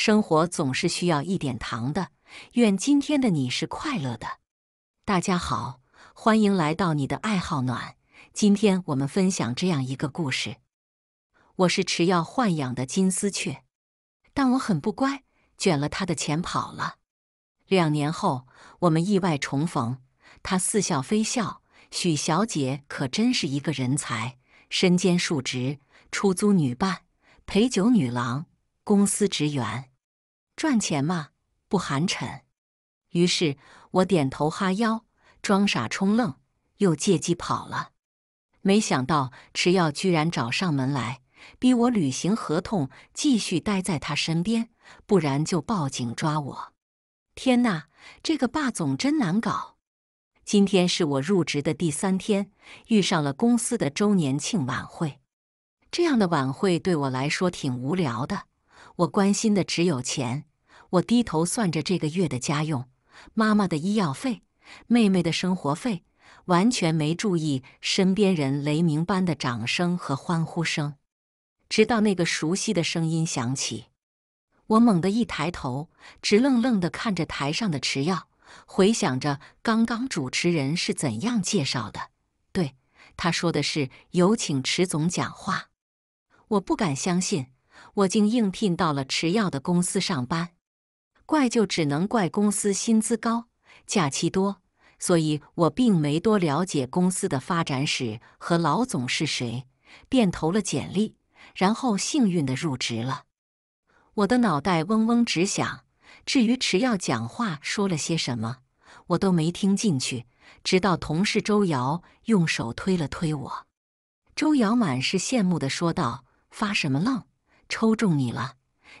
生活总是需要一点糖的。愿今天的你是快乐的。大家好，欢迎来到你的爱好暖。今天我们分享这样一个故事：我是持药豢养的金丝雀，但我很不乖，卷了他的钱跑了。两年后，我们意外重逢，他似笑非笑：“许小姐可真是一个人才，身兼数职，出租女伴、陪酒女郎、公司职员。”赚钱嘛，不寒碜。于是我点头哈腰，装傻充愣，又借机跑了。没想到池耀居然找上门来，逼我履行合同，继续待在他身边，不然就报警抓我。天呐，这个霸总真难搞！今天是我入职的第三天，遇上了公司的周年庆晚会。这样的晚会对我来说挺无聊的，我关心的只有钱。我低头算着这个月的家用，妈妈的医药费，妹妹的生活费，完全没注意身边人雷鸣般的掌声和欢呼声。直到那个熟悉的声音响起，我猛地一抬头，直愣愣地看着台上的池耀，回想着刚刚主持人是怎样介绍的。对，他说的是有请池总讲话。我不敢相信，我竟应聘到了池耀的公司上班。怪就只能怪公司薪资高，假期多，所以我并没多了解公司的发展史和老总是谁，便投了简历，然后幸运地入职了。我的脑袋嗡嗡直响，至于迟耀讲话说了些什么，我都没听进去，直到同事周瑶用手推了推我，周瑶满是羡慕地说道：“发什么愣？抽中你了，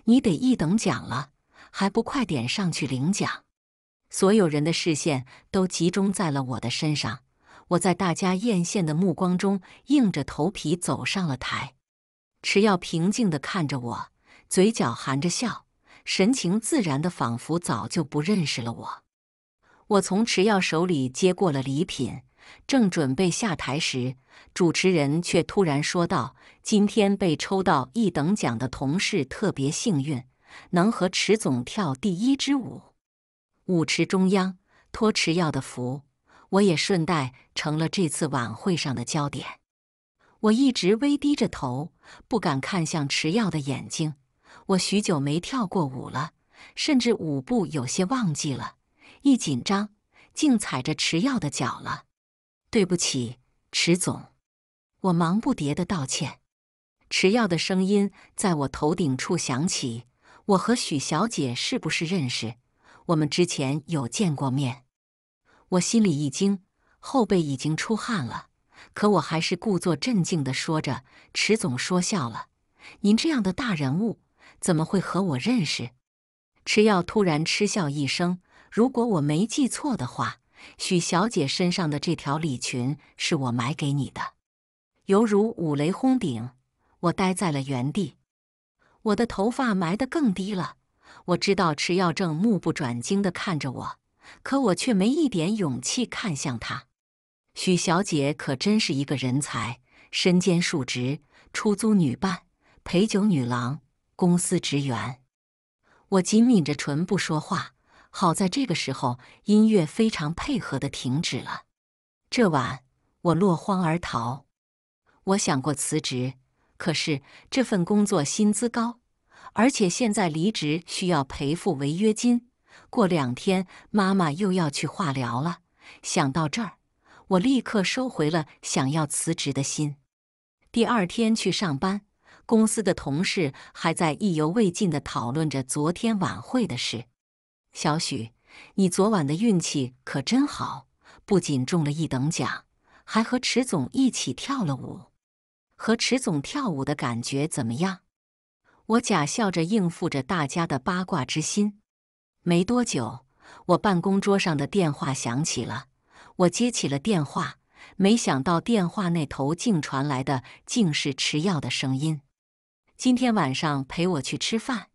你得一等奖了。”还不快点上去领奖！所有人的视线都集中在了我的身上。我在大家艳羡的目光中硬着头皮走上了台。池耀平静地看着我，嘴角含着笑，神情自然的仿佛早就不认识了我。我从池耀手里接过了礼品，正准备下台时，主持人却突然说道：“今天被抽到一等奖的同事特别幸运。”能和池总跳第一支舞，舞池中央，托池耀的福，我也顺带成了这次晚会上的焦点。我一直微低着头，不敢看向池耀的眼睛。我许久没跳过舞了，甚至舞步有些忘记了。一紧张，竟踩着池耀的脚了。对不起，池总，我忙不迭的道歉。池耀的声音在我头顶处响起。我和许小姐是不是认识？我们之前有见过面。我心里一惊，后背已经出汗了，可我还是故作镇静的说着：“池总说笑了，您这样的大人物怎么会和我认识？”池耀突然嗤笑一声：“如果我没记错的话，许小姐身上的这条礼裙是我买给你的。”犹如五雷轰顶，我呆在了原地。我的头发埋得更低了。我知道池耀正目不转睛地看着我，可我却没一点勇气看向他。许小姐可真是一个人才，身兼数职：出租女伴、陪酒女郎、公司职员。我紧抿着唇不说话。好在这个时候，音乐非常配合地停止了。这晚我落荒而逃。我想过辞职。可是这份工作薪资高，而且现在离职需要赔付违约金。过两天妈妈又要去化疗了，想到这儿，我立刻收回了想要辞职的心。第二天去上班，公司的同事还在意犹未尽地讨论着昨天晚会的事。小许，你昨晚的运气可真好，不仅中了一等奖，还和池总一起跳了舞。和池总跳舞的感觉怎么样？我假笑着应付着大家的八卦之心。没多久，我办公桌上的电话响起了，我接起了电话。没想到电话那头竟传来的竟是池耀的声音：“今天晚上陪我去吃饭。”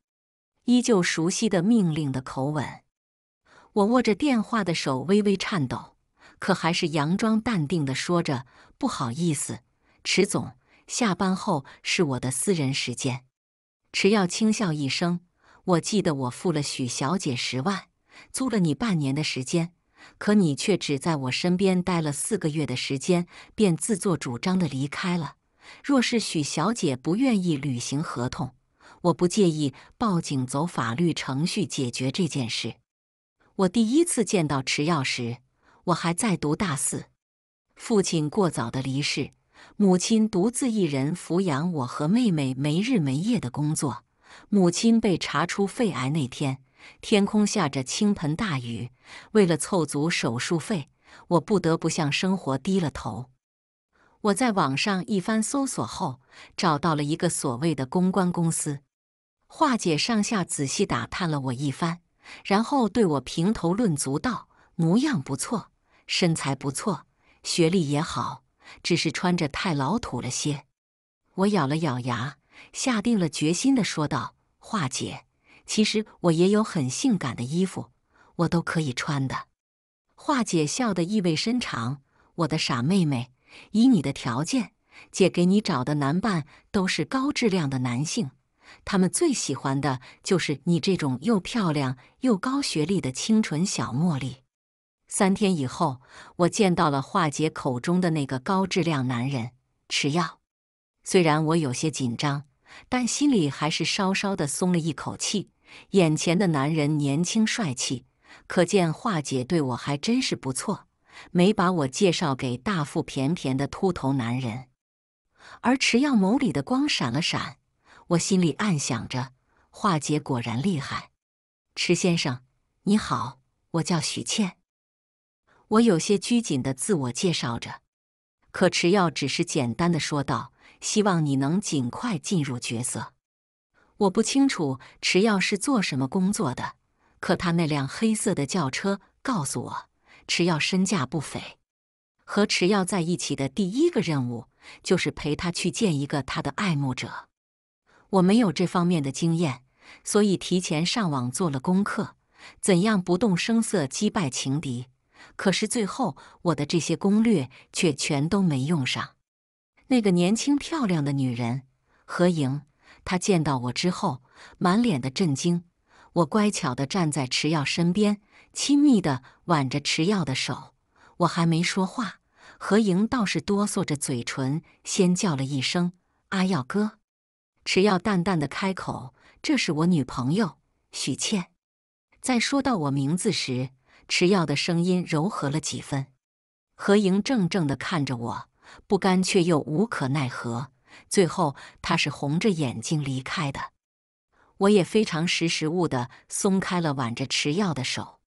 依旧熟悉的命令的口吻。我握着电话的手微微颤抖，可还是佯装淡定的说着：“不好意思，池总。”下班后是我的私人时间。池耀轻笑一声：“我记得我付了许小姐十万，租了你半年的时间，可你却只在我身边待了四个月的时间，便自作主张的离开了。若是许小姐不愿意履行合同，我不介意报警走法律程序解决这件事。”我第一次见到池耀时，我还在读大四，父亲过早的离世。母亲独自一人抚养我和妹妹，没日没夜的工作。母亲被查出肺癌那天，天空下着倾盆大雨。为了凑足手术费，我不得不向生活低了头。我在网上一番搜索后，找到了一个所谓的公关公司。华姐上下仔细打探了我一番，然后对我评头论足道：模样不错，身材不错，学历也好。只是穿着太老土了些，我咬了咬牙，下定了决心的说道：“华姐，其实我也有很性感的衣服，我都可以穿的。”华姐笑得意味深长：“我的傻妹妹，以你的条件，姐给你找的男伴都是高质量的男性，他们最喜欢的就是你这种又漂亮又高学历的清纯小茉莉。”三天以后，我见到了华姐口中的那个高质量男人池耀。虽然我有些紧张，但心里还是稍稍的松了一口气。眼前的男人年轻帅气，可见华姐对我还真是不错，没把我介绍给大腹便便的秃头男人。而池耀眸里的光闪了闪，我心里暗想着：华姐果然厉害。池先生，你好，我叫许倩。我有些拘谨的自我介绍着，可池耀只是简单的说道：“希望你能尽快进入角色。”我不清楚池耀是做什么工作的，可他那辆黑色的轿车告诉我，池耀身价不菲。和池耀在一起的第一个任务就是陪他去见一个他的爱慕者。我没有这方面的经验，所以提前上网做了功课，怎样不动声色击败情敌。可是最后，我的这些攻略却全都没用上。那个年轻漂亮的女人何莹，她见到我之后满脸的震惊。我乖巧地站在池耀身边，亲密地挽着池耀的手。我还没说话，何莹倒是哆嗦着嘴唇先叫了一声“阿耀哥”。池耀淡淡的开口：“这是我女朋友许倩。”在说到我名字时。吃药的声音柔和了几分，何莹怔怔的看着我，不甘却又无可奈何。最后，他是红着眼睛离开的。我也非常识时务的松开了挽着池药的手。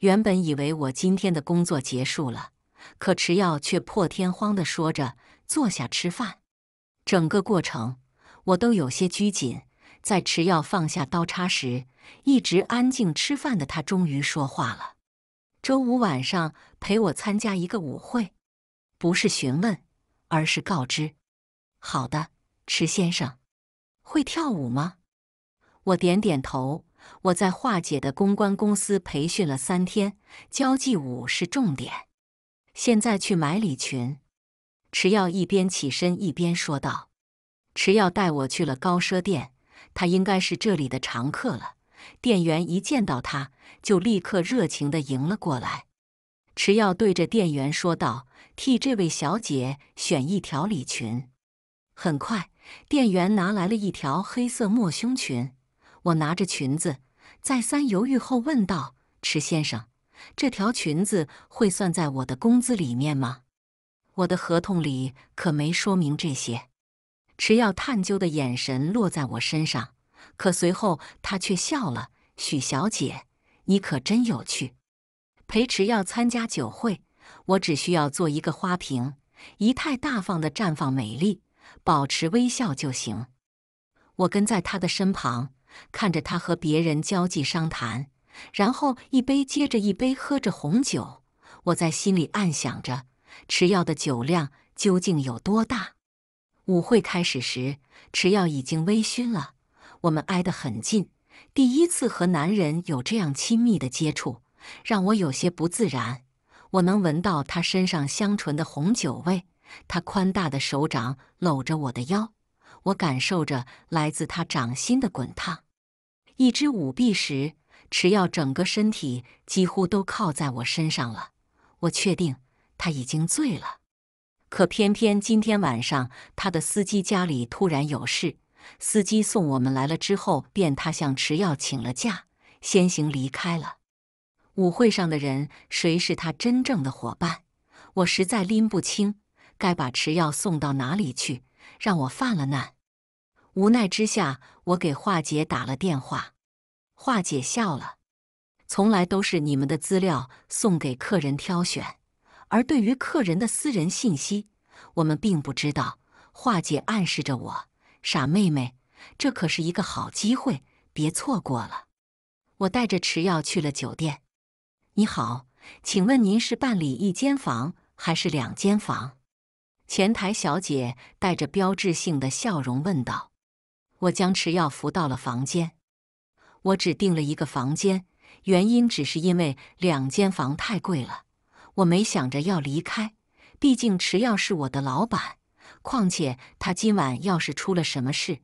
原本以为我今天的工作结束了，可池药却破天荒的说着坐下吃饭。整个过程我都有些拘谨。在池药放下刀叉时，一直安静吃饭的他终于说话了。周五晚上陪我参加一个舞会，不是询问，而是告知。好的，池先生，会跳舞吗？我点点头。我在华姐的公关公司培训了三天，交际舞是重点。现在去买礼裙。池耀一边起身一边说道：“池耀带我去了高奢店，他应该是这里的常客了。”店员一见到他，就立刻热情地迎了过来。池耀对着店员说道：“替这位小姐选一条礼裙。”很快，店员拿来了一条黑色抹胸裙。我拿着裙子，再三犹豫后问道：“迟先生，这条裙子会算在我的工资里面吗？我的合同里可没说明这些。”迟耀探究的眼神落在我身上。可随后，他却笑了。“许小姐，你可真有趣。”裴迟要参加酒会，我只需要做一个花瓶，仪态大方的绽放美丽，保持微笑就行。我跟在他的身旁，看着他和别人交际商谈，然后一杯接着一杯喝着红酒。我在心里暗想着，池耀的酒量究竟有多大？舞会开始时，池耀已经微醺了。我们挨得很近，第一次和男人有这样亲密的接触，让我有些不自然。我能闻到他身上香醇的红酒味，他宽大的手掌搂着我的腰，我感受着来自他掌心的滚烫。一只舞臂时，池耀整个身体几乎都靠在我身上了。我确定他已经醉了，可偏偏今天晚上他的司机家里突然有事。司机送我们来了之后，便他向池耀请了假，先行离开了。舞会上的人，谁是他真正的伙伴？我实在拎不清，该把池耀送到哪里去？让我犯了难。无奈之下，我给华姐打了电话。华姐笑了：“从来都是你们的资料送给客人挑选，而对于客人的私人信息，我们并不知道。”华姐暗示着我。傻妹妹，这可是一个好机会，别错过了。我带着池耀去了酒店。你好，请问您是办理一间房还是两间房？前台小姐带着标志性的笑容问道。我将池耀扶到了房间。我只订了一个房间，原因只是因为两间房太贵了。我没想着要离开，毕竟池耀是我的老板。况且他今晚要是出了什么事，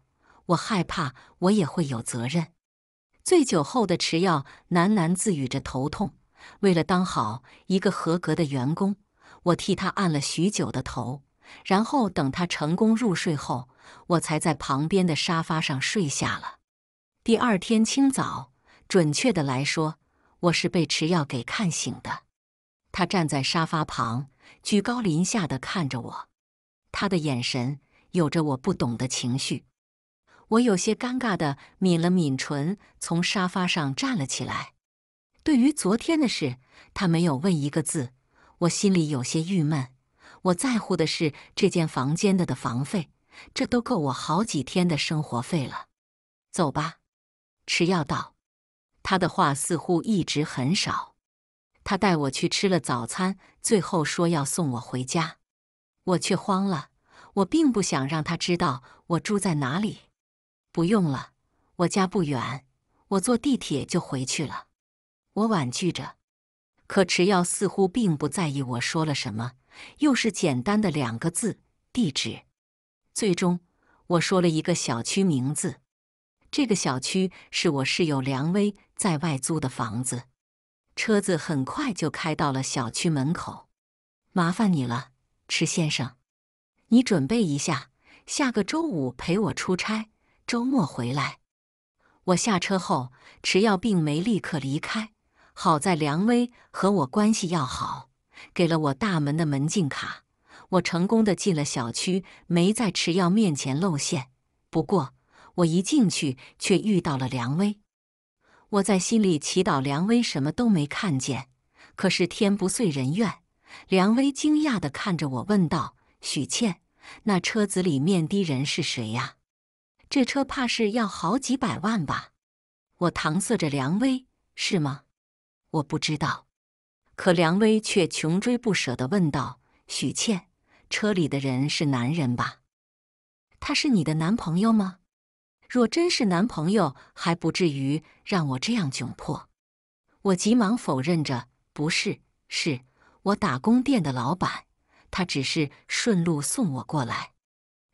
我害怕我也会有责任。醉酒后的池耀喃喃自语着头痛。为了当好一个合格的员工，我替他按了许久的头，然后等他成功入睡后，我才在旁边的沙发上睡下了。第二天清早，准确的来说，我是被池耀给看醒的。他站在沙发旁，居高临下的看着我。他的眼神有着我不懂的情绪，我有些尴尬的抿了抿唇，从沙发上站了起来。对于昨天的事，他没有问一个字，我心里有些郁闷。我在乎的是这间房间的的房费，这都够我好几天的生活费了。走吧，池耀道。他的话似乎一直很少。他带我去吃了早餐，最后说要送我回家。我却慌了，我并不想让他知道我住在哪里。不用了，我家不远，我坐地铁就回去了。我婉拒着，可池耀似乎并不在意我说了什么，又是简单的两个字：地址。最终，我说了一个小区名字。这个小区是我室友梁威在外租的房子。车子很快就开到了小区门口，麻烦你了。迟先生，你准备一下，下个周五陪我出差，周末回来。我下车后，池耀并没立刻离开。好在梁威和我关系要好，给了我大门的门禁卡，我成功的进了小区，没在池耀面前露馅。不过，我一进去却遇到了梁威。我在心里祈祷梁威什么都没看见，可是天不遂人愿。梁威惊讶地看着我，问道：“许倩，那车子里面的人是谁呀？这车怕是要好几百万吧？”我搪塞着梁威：“是吗？我不知道。”可梁威却穷追不舍地问道：“许倩，车里的人是男人吧？他是你的男朋友吗？若真是男朋友，还不至于让我这样窘迫。”我急忙否认着：“不是，是。”我打工店的老板，他只是顺路送我过来。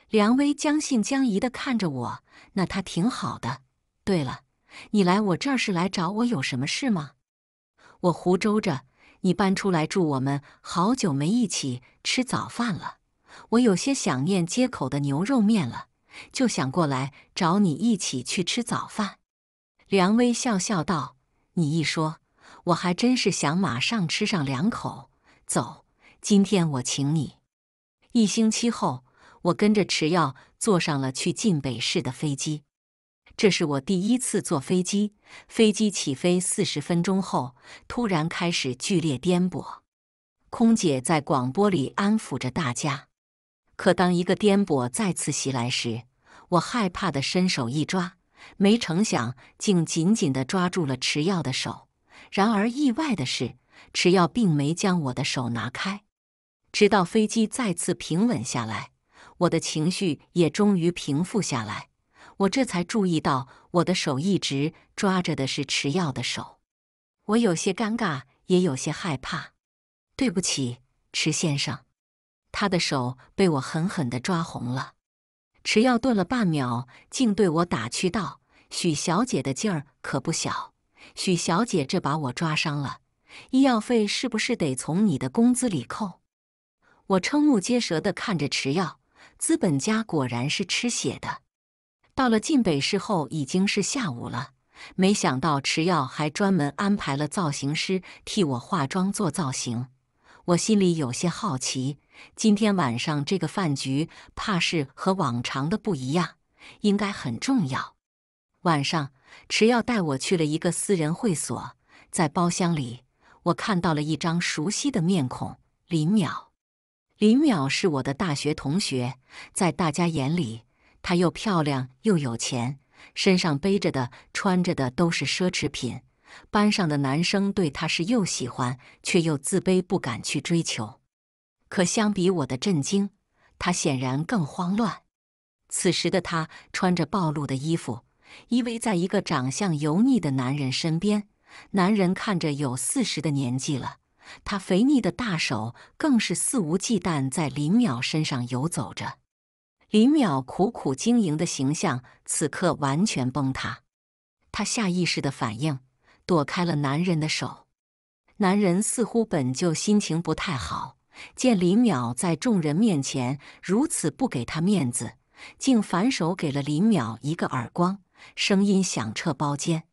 梁威将信将疑的看着我，那他挺好的。对了，你来我这儿是来找我有什么事吗？我胡诌着，你搬出来住，我们好久没一起吃早饭了，我有些想念街口的牛肉面了，就想过来找你一起去吃早饭。梁威笑笑道：“你一说，我还真是想马上吃上两口。”走，今天我请你。一星期后，我跟着池耀坐上了去晋北市的飞机。这是我第一次坐飞机。飞机起飞四十分钟后，突然开始剧烈颠簸。空姐在广播里安抚着大家。可当一个颠簸再次袭来时，我害怕的伸手一抓，没成想竟紧紧的抓住了池耀的手。然而意外的是。池药并没将我的手拿开，直到飞机再次平稳下来，我的情绪也终于平复下来。我这才注意到，我的手一直抓着的是池药的手。我有些尴尬，也有些害怕。对不起，池先生，他的手被我狠狠地抓红了。池药顿了半秒，竟对我打趣道：“许小姐的劲儿可不小，许小姐这把我抓伤了。”医药费是不是得从你的工资里扣？我瞠目结舌地看着池耀，资本家果然是吃血的。到了晋北市后已经是下午了，没想到池耀还专门安排了造型师替我化妆做造型。我心里有些好奇，今天晚上这个饭局怕是和往常的不一样，应该很重要。晚上，池耀带我去了一个私人会所，在包厢里。我看到了一张熟悉的面孔，林淼。林淼是我的大学同学，在大家眼里，她又漂亮又有钱，身上背着的、穿着的都是奢侈品。班上的男生对她是又喜欢，却又自卑，不敢去追求。可相比我的震惊，她显然更慌乱。此时的她穿着暴露的衣服，依偎在一个长相油腻的男人身边。男人看着有四十的年纪了，他肥腻的大手更是肆无忌惮在林淼身上游走着。林淼苦苦经营的形象此刻完全崩塌，他下意识的反应躲开了男人的手。男人似乎本就心情不太好，见林淼在众人面前如此不给他面子，竟反手给了林淼一个耳光，声音响彻包间。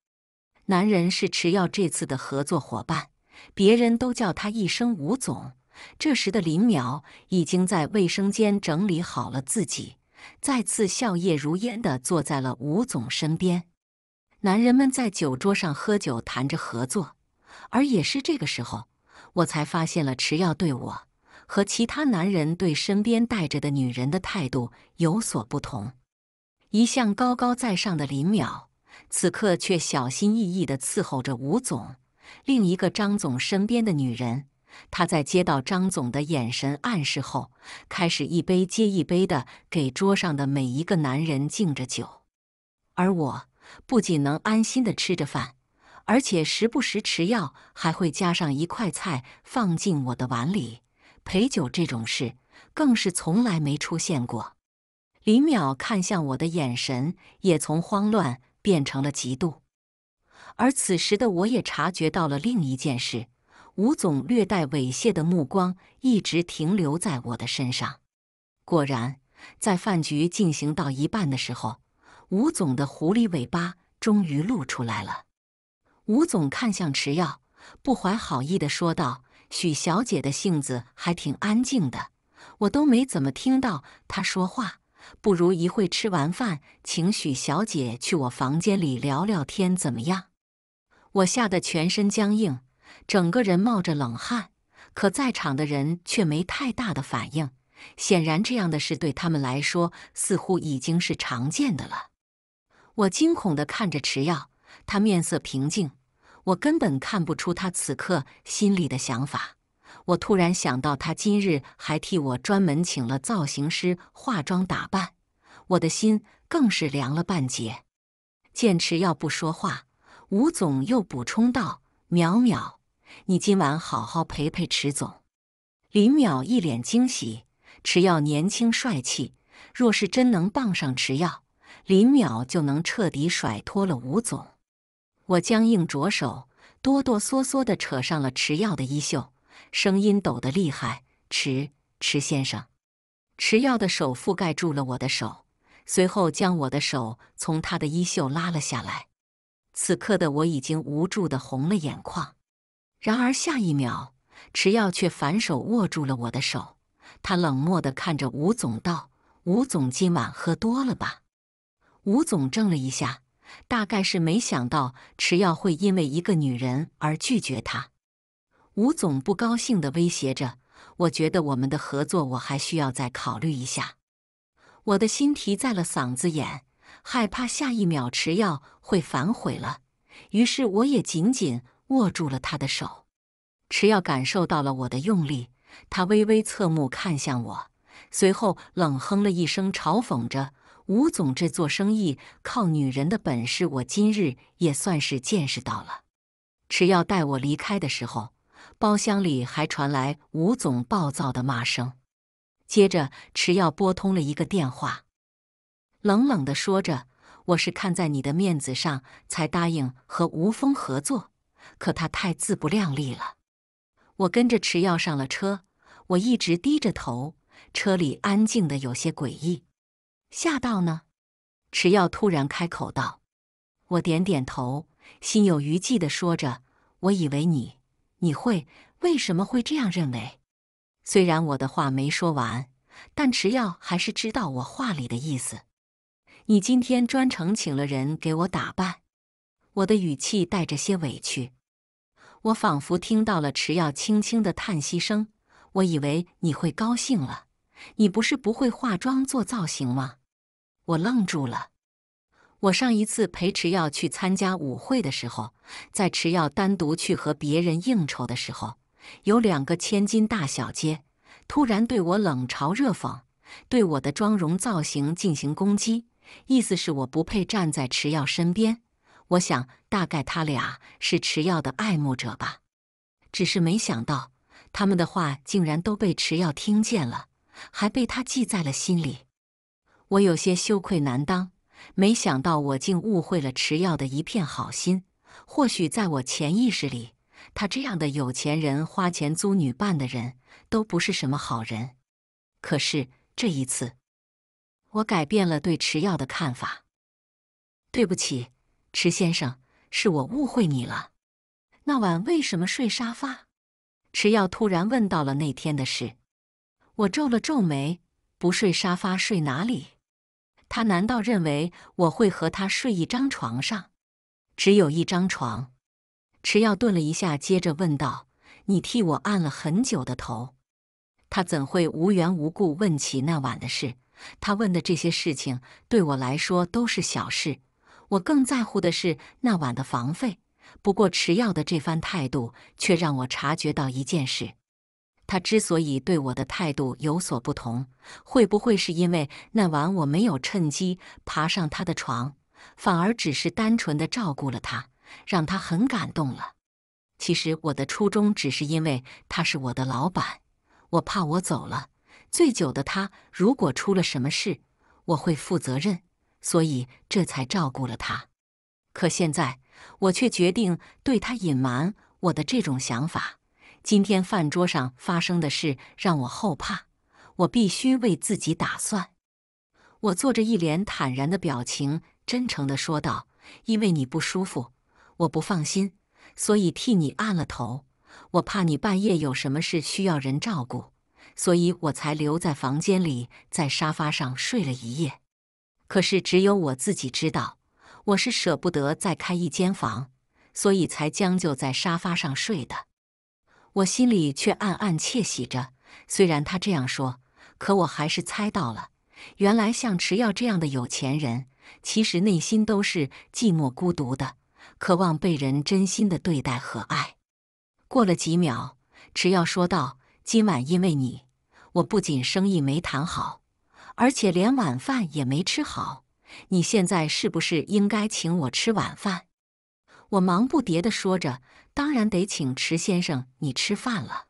男人是池耀这次的合作伙伴，别人都叫他一声吴总。这时的林淼已经在卫生间整理好了自己，再次笑靥如烟地坐在了吴总身边。男人们在酒桌上喝酒谈着合作，而也是这个时候，我才发现了池耀对我和其他男人对身边带着的女人的态度有所不同。一向高高在上的林淼。此刻却小心翼翼地伺候着吴总，另一个张总身边的女人。她在接到张总的眼神暗示后，开始一杯接一杯地给桌上的每一个男人敬着酒。而我不仅能安心地吃着饭，而且时不时吃药，还会加上一块菜放进我的碗里。陪酒这种事，更是从来没出现过。林淼看向我的眼神也从慌乱。变成了嫉妒，而此时的我也察觉到了另一件事：吴总略带猥亵的目光一直停留在我的身上。果然，在饭局进行到一半的时候，吴总的狐狸尾巴终于露出来了。吴总看向池耀，不怀好意的说道：“许小姐的性子还挺安静的，我都没怎么听到她说话。”不如一会吃完饭，请许小姐去我房间里聊聊天，怎么样？我吓得全身僵硬，整个人冒着冷汗。可在场的人却没太大的反应，显然这样的事对他们来说似乎已经是常见的了。我惊恐地看着池耀，他面色平静，我根本看不出他此刻心里的想法。我突然想到，他今日还替我专门请了造型师化妆打扮，我的心更是凉了半截。见池耀不说话，吴总又补充道：“淼淼，你今晚好好陪陪池总。”林淼一脸惊喜。池耀年轻帅气，若是真能傍上池耀，林淼就能彻底甩脱了吴总。我僵硬着手，哆哆嗦嗦地扯上了池耀的衣袖。声音抖得厉害，池池先生，池耀的手覆盖住了我的手，随后将我的手从他的衣袖拉了下来。此刻的我已经无助的红了眼眶，然而下一秒，池耀却反手握住了我的手，他冷漠的看着吴总道：“吴总，今晚喝多了吧？”吴总怔了一下，大概是没想到池耀会因为一个女人而拒绝他。吴总不高兴的威胁着：“我觉得我们的合作，我还需要再考虑一下。”我的心提在了嗓子眼，害怕下一秒迟耀会反悔了。于是我也紧紧握住了他的手。迟耀感受到了我的用力，他微微侧目看向我，随后冷哼了一声，嘲讽着：“吴总，这做生意靠女人的本事，我今日也算是见识到了。”迟耀带我离开的时候。包厢里还传来吴总暴躁的骂声，接着池耀拨通了一个电话，冷冷地说着：“我是看在你的面子上才答应和吴峰合作，可他太自不量力了。”我跟着池耀上了车，我一直低着头，车里安静的有些诡异。吓到呢？池耀突然开口道。我点点头，心有余悸地说着：“我以为你。”你会为什么会这样认为？虽然我的话没说完，但池耀还是知道我话里的意思。你今天专程请了人给我打扮，我的语气带着些委屈。我仿佛听到了池耀轻轻的叹息声。我以为你会高兴了。你不是不会化妆做造型吗？我愣住了。我上一次陪池耀去参加舞会的时候，在池耀单独去和别人应酬的时候，有两个千金大小姐突然对我冷嘲热讽，对我的妆容造型进行攻击，意思是我不配站在池耀身边。我想，大概他俩是池耀的爱慕者吧。只是没想到，他们的话竟然都被池耀听见了，还被他记在了心里。我有些羞愧难当。没想到我竟误会了池耀的一片好心。或许在我潜意识里，他这样的有钱人花钱租女伴的人，都不是什么好人。可是这一次，我改变了对池耀的看法。对不起，池先生，是我误会你了。那晚为什么睡沙发？池耀突然问到了那天的事。我皱了皱眉，不睡沙发，睡哪里？他难道认为我会和他睡一张床上？只有一张床。池耀顿了一下，接着问道：“你替我按了很久的头，他怎会无缘无故问起那晚的事？他问的这些事情对我来说都是小事，我更在乎的是那晚的房费。不过池耀的这番态度却让我察觉到一件事。”他之所以对我的态度有所不同，会不会是因为那晚我没有趁机爬上他的床，反而只是单纯的照顾了他，让他很感动了？其实我的初衷只是因为他是我的老板，我怕我走了，醉酒的他如果出了什么事，我会负责任，所以这才照顾了他。可现在我却决定对他隐瞒我的这种想法。今天饭桌上发生的事让我后怕，我必须为自己打算。我做着一脸坦然的表情，真诚地说道：“因为你不舒服，我不放心，所以替你按了头。我怕你半夜有什么事需要人照顾，所以我才留在房间里，在沙发上睡了一夜。可是只有我自己知道，我是舍不得再开一间房，所以才将就在沙发上睡的。”我心里却暗暗窃喜着，虽然他这样说，可我还是猜到了。原来像池耀这样的有钱人，其实内心都是寂寞孤独的，渴望被人真心的对待和爱。过了几秒，池耀说道：“今晚因为你，我不仅生意没谈好，而且连晚饭也没吃好。你现在是不是应该请我吃晚饭？”我忙不迭的说着。当然得请池先生你吃饭了。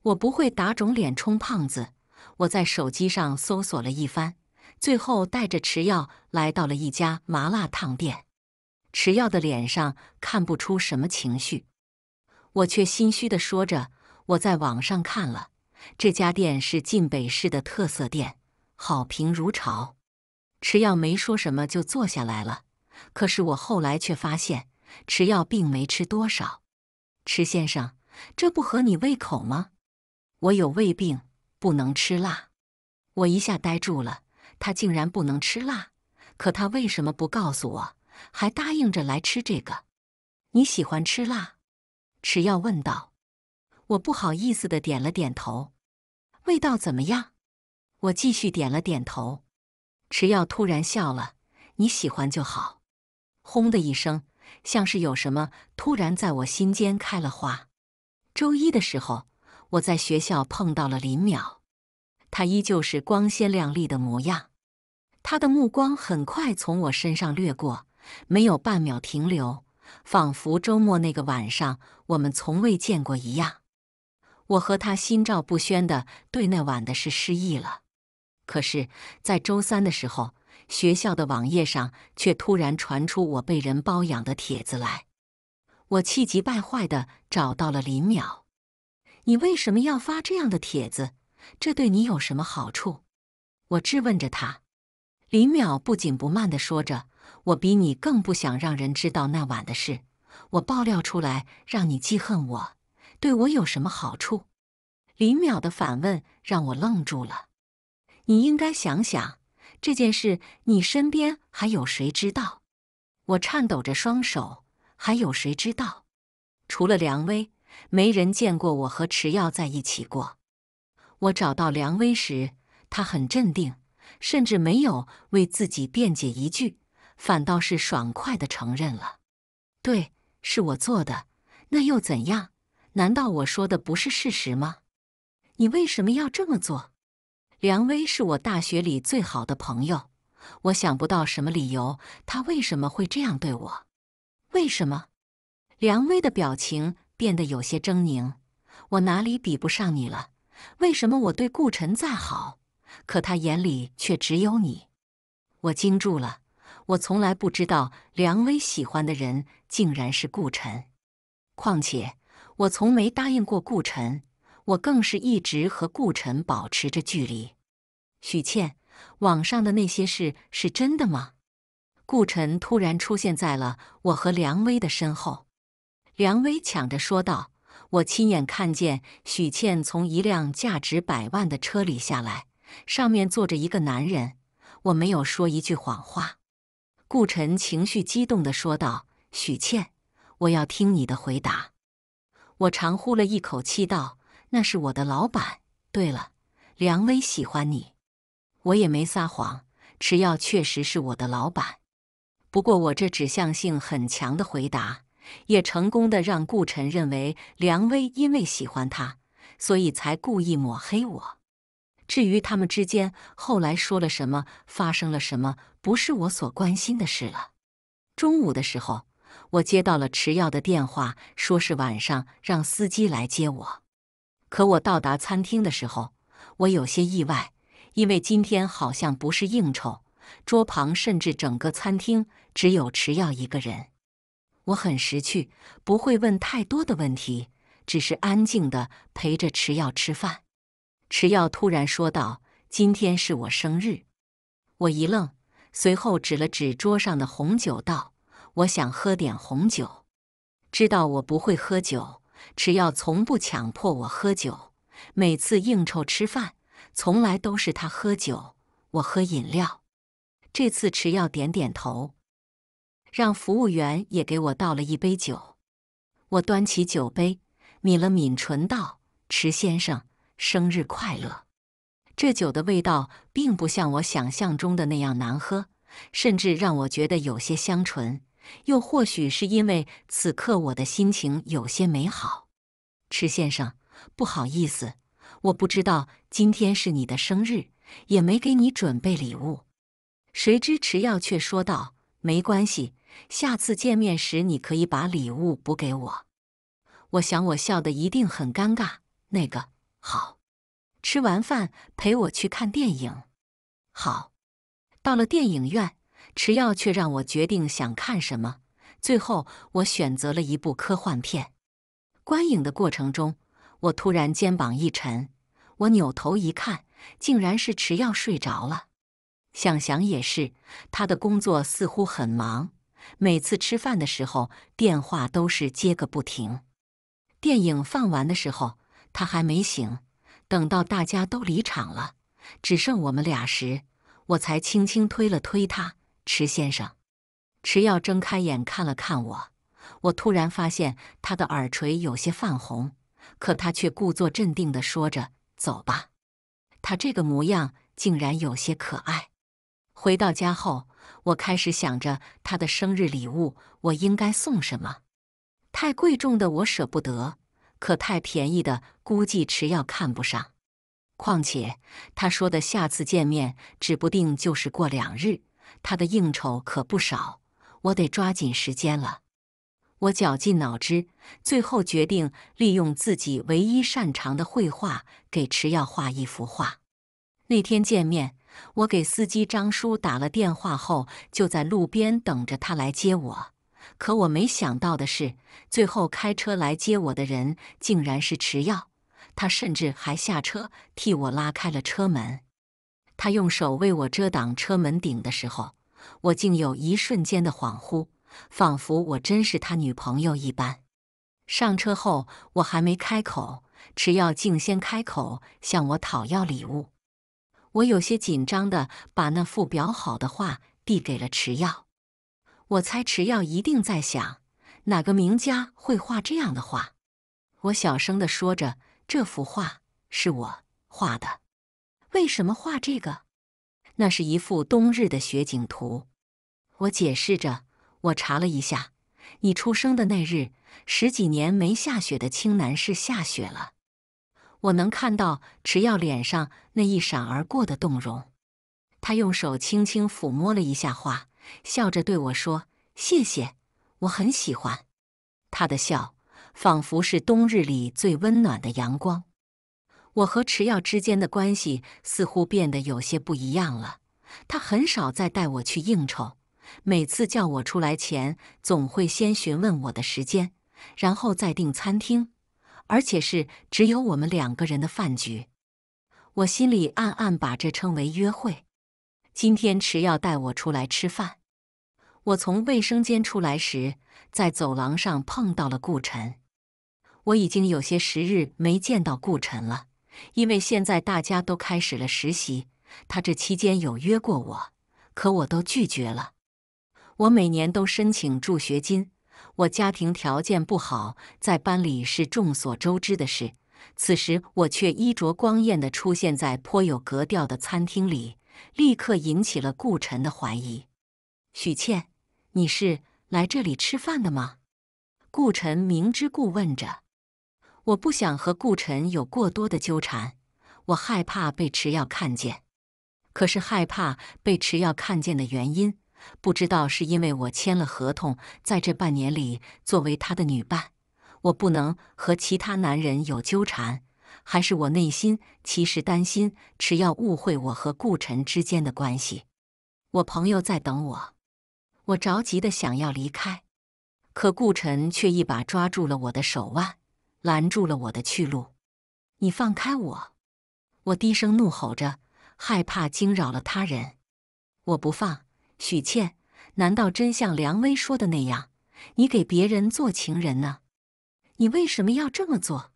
我不会打肿脸充胖子。我在手机上搜索了一番，最后带着池耀来到了一家麻辣烫店。池耀的脸上看不出什么情绪，我却心虚的说着：“我在网上看了，这家店是晋北市的特色店，好评如潮。”池耀没说什么，就坐下来了。可是我后来却发现。吃药并没吃多少，池先生，这不合你胃口吗？我有胃病，不能吃辣。我一下呆住了，他竟然不能吃辣，可他为什么不告诉我？还答应着来吃这个。你喜欢吃辣？池耀问道。我不好意思的点了点头。味道怎么样？我继续点了点头。池耀突然笑了，你喜欢就好。轰的一声。像是有什么突然在我心间开了花。周一的时候，我在学校碰到了林淼，他依旧是光鲜亮丽的模样。他的目光很快从我身上掠过，没有半秒停留，仿佛周末那个晚上我们从未见过一样。我和他心照不宣的对那晚的事失忆了。可是，在周三的时候。学校的网页上却突然传出我被人包养的帖子来，我气急败坏地找到了林淼：“你为什么要发这样的帖子？这对你有什么好处？”我质问着他。林淼不紧不慢地说着：“我比你更不想让人知道那晚的事。我爆料出来让你记恨我，对我有什么好处？”林淼的反问让我愣住了。你应该想想。这件事，你身边还有谁知道？我颤抖着双手，还有谁知道？除了梁威，没人见过我和池耀在一起过。我找到梁威时，他很镇定，甚至没有为自己辩解一句，反倒是爽快地承认了：“对，是我做的。那又怎样？难道我说的不是事实吗？你为什么要这么做？”梁威是我大学里最好的朋友，我想不到什么理由，他为什么会这样对我？为什么？梁威的表情变得有些狰狞。我哪里比不上你了？为什么我对顾晨再好，可他眼里却只有你？我惊住了。我从来不知道梁威喜欢的人竟然是顾晨。况且，我从没答应过顾晨，我更是一直和顾晨保持着距离。许倩，网上的那些事是真的吗？顾晨突然出现在了我和梁威的身后，梁威抢着说道：“我亲眼看见许倩从一辆价值百万的车里下来，上面坐着一个男人，我没有说一句谎话。”顾晨情绪激动的说道：“许倩，我要听你的回答。”我长呼了一口气道：“那是我的老板。对了，梁威喜欢你。”我也没撒谎，池耀确实是我的老板。不过我这指向性很强的回答，也成功的让顾晨认为梁威因为喜欢他，所以才故意抹黑我。至于他们之间后来说了什么，发生了什么，不是我所关心的事了。中午的时候，我接到了迟耀的电话，说是晚上让司机来接我。可我到达餐厅的时候，我有些意外。因为今天好像不是应酬，桌旁甚至整个餐厅只有迟耀一个人。我很识趣，不会问太多的问题，只是安静的陪着迟耀吃饭。迟耀突然说道：“今天是我生日。”我一愣，随后指了指桌上的红酒，道：“我想喝点红酒。”知道我不会喝酒，迟耀从不强迫我喝酒，每次应酬吃饭。从来都是他喝酒，我喝饮料。这次迟耀点点头，让服务员也给我倒了一杯酒。我端起酒杯，抿了抿唇，道：“迟先生，生日快乐。”这酒的味道并不像我想象中的那样难喝，甚至让我觉得有些香醇。又或许是因为此刻我的心情有些美好。迟先生，不好意思。我不知道今天是你的生日，也没给你准备礼物。谁知池耀却说道：“没关系，下次见面时你可以把礼物补给我。”我想我笑的一定很尴尬。那个好，吃完饭陪我去看电影。好，到了电影院，池耀却让我决定想看什么。最后我选择了一部科幻片。观影的过程中。我突然肩膀一沉，我扭头一看，竟然是池耀睡着了。想想也是，他的工作似乎很忙，每次吃饭的时候电话都是接个不停。电影放完的时候他还没醒，等到大家都离场了，只剩我们俩时，我才轻轻推了推他。池先生，池耀睁开眼看了看我，我突然发现他的耳垂有些泛红。可他却故作镇定地说着：“走吧。”他这个模样竟然有些可爱。回到家后，我开始想着他的生日礼物，我应该送什么？太贵重的我舍不得，可太便宜的估计迟要看不上。况且他说的下次见面，指不定就是过两日。他的应酬可不少，我得抓紧时间了。我绞尽脑汁，最后决定利用自己唯一擅长的绘画，给池耀画一幅画。那天见面，我给司机张叔打了电话后，就在路边等着他来接我。可我没想到的是，最后开车来接我的人竟然是池耀，他甚至还下车替我拉开了车门。他用手为我遮挡车门顶的时候，我竟有一瞬间的恍惚。仿佛我真是他女朋友一般。上车后，我还没开口，迟耀竟先开口向我讨要礼物。我有些紧张的把那幅裱好的画递给了迟耀。我猜迟耀一定在想，哪个名家会画这样的画？我小声的说着：“这幅画是我画的，为什么画这个？”那是一幅冬日的雪景图，我解释着。我查了一下，你出生的那日，十几年没下雪的青南市下雪了。我能看到池耀脸上那一闪而过的动容，他用手轻轻抚摸了一下画，笑着对我说：“谢谢，我很喜欢。”他的笑仿佛是冬日里最温暖的阳光。我和池耀之间的关系似乎变得有些不一样了，他很少再带我去应酬。每次叫我出来前，总会先询问我的时间，然后再订餐厅，而且是只有我们两个人的饭局。我心里暗暗把这称为约会。今天迟要带我出来吃饭。我从卫生间出来时，在走廊上碰到了顾晨。我已经有些时日没见到顾晨了，因为现在大家都开始了实习。他这期间有约过我，可我都拒绝了。我每年都申请助学金，我家庭条件不好，在班里是众所周知的事。此时我却衣着光艳地出现在颇有格调的餐厅里，立刻引起了顾晨的怀疑。许倩，你是来这里吃饭的吗？顾晨明知故问着。我不想和顾晨有过多的纠缠，我害怕被迟耀看见。可是害怕被迟耀看见的原因。不知道是因为我签了合同，在这半年里作为他的女伴，我不能和其他男人有纠缠，还是我内心其实担心迟要误会我和顾晨之间的关系？我朋友在等我，我着急的想要离开，可顾晨却一把抓住了我的手腕，拦住了我的去路。你放开我！我低声怒吼着，害怕惊扰了他人。我不放。许倩，难道真像梁威说的那样，你给别人做情人呢？你为什么要这么做？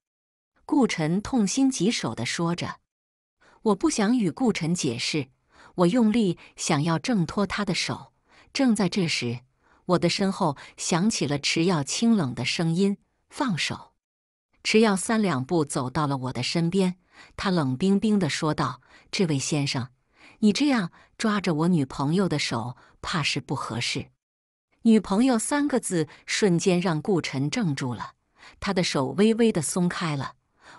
顾辰痛心疾首的说着。我不想与顾辰解释，我用力想要挣脱他的手。正在这时，我的身后响起了池耀清冷的声音：“放手。”池耀三两步走到了我的身边，他冷冰冰的说道：“这位先生，你这样。”抓着我女朋友的手，怕是不合适。女朋友三个字瞬间让顾晨怔住了，他的手微微的松开了。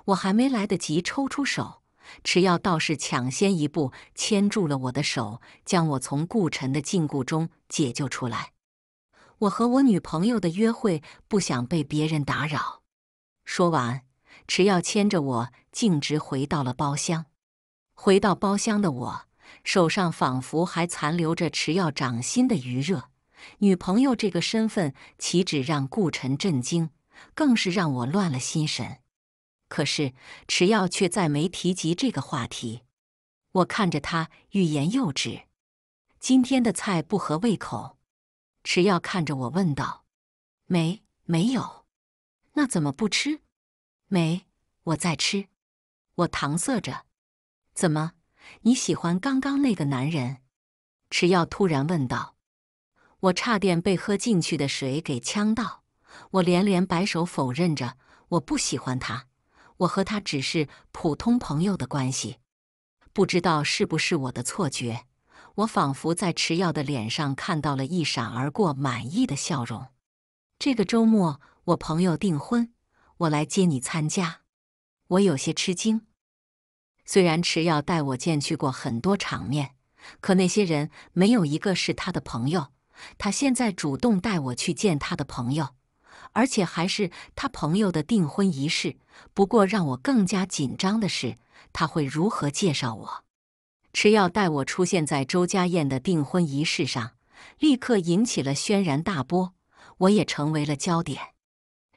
我还没来得及抽出手，池耀倒是抢先一步牵住了我的手，将我从顾晨的禁锢中解救出来。我和我女朋友的约会不想被别人打扰。说完，池耀牵着我径直回到了包厢。回到包厢的我。手上仿佛还残留着迟耀掌心的余热。女朋友这个身份，岂止让顾晨震惊，更是让我乱了心神。可是迟耀却再没提及这个话题。我看着他，欲言又止。今天的菜不合胃口，迟耀看着我问道：“没？没有？那怎么不吃？”“没，我在吃。”我搪塞着。“怎么？”你喜欢刚刚那个男人？池耀突然问道。我差点被喝进去的水给呛到，我连连摆手否认着。我不喜欢他，我和他只是普通朋友的关系。不知道是不是我的错觉，我仿佛在池耀的脸上看到了一闪而过满意的笑容。这个周末我朋友订婚，我来接你参加。我有些吃惊。虽然池耀带我见去过很多场面，可那些人没有一个是他的朋友。他现在主动带我去见他的朋友，而且还是他朋友的订婚仪式。不过让我更加紧张的是，他会如何介绍我？池耀带我出现在周家燕的订婚仪式上，立刻引起了轩然大波，我也成为了焦点。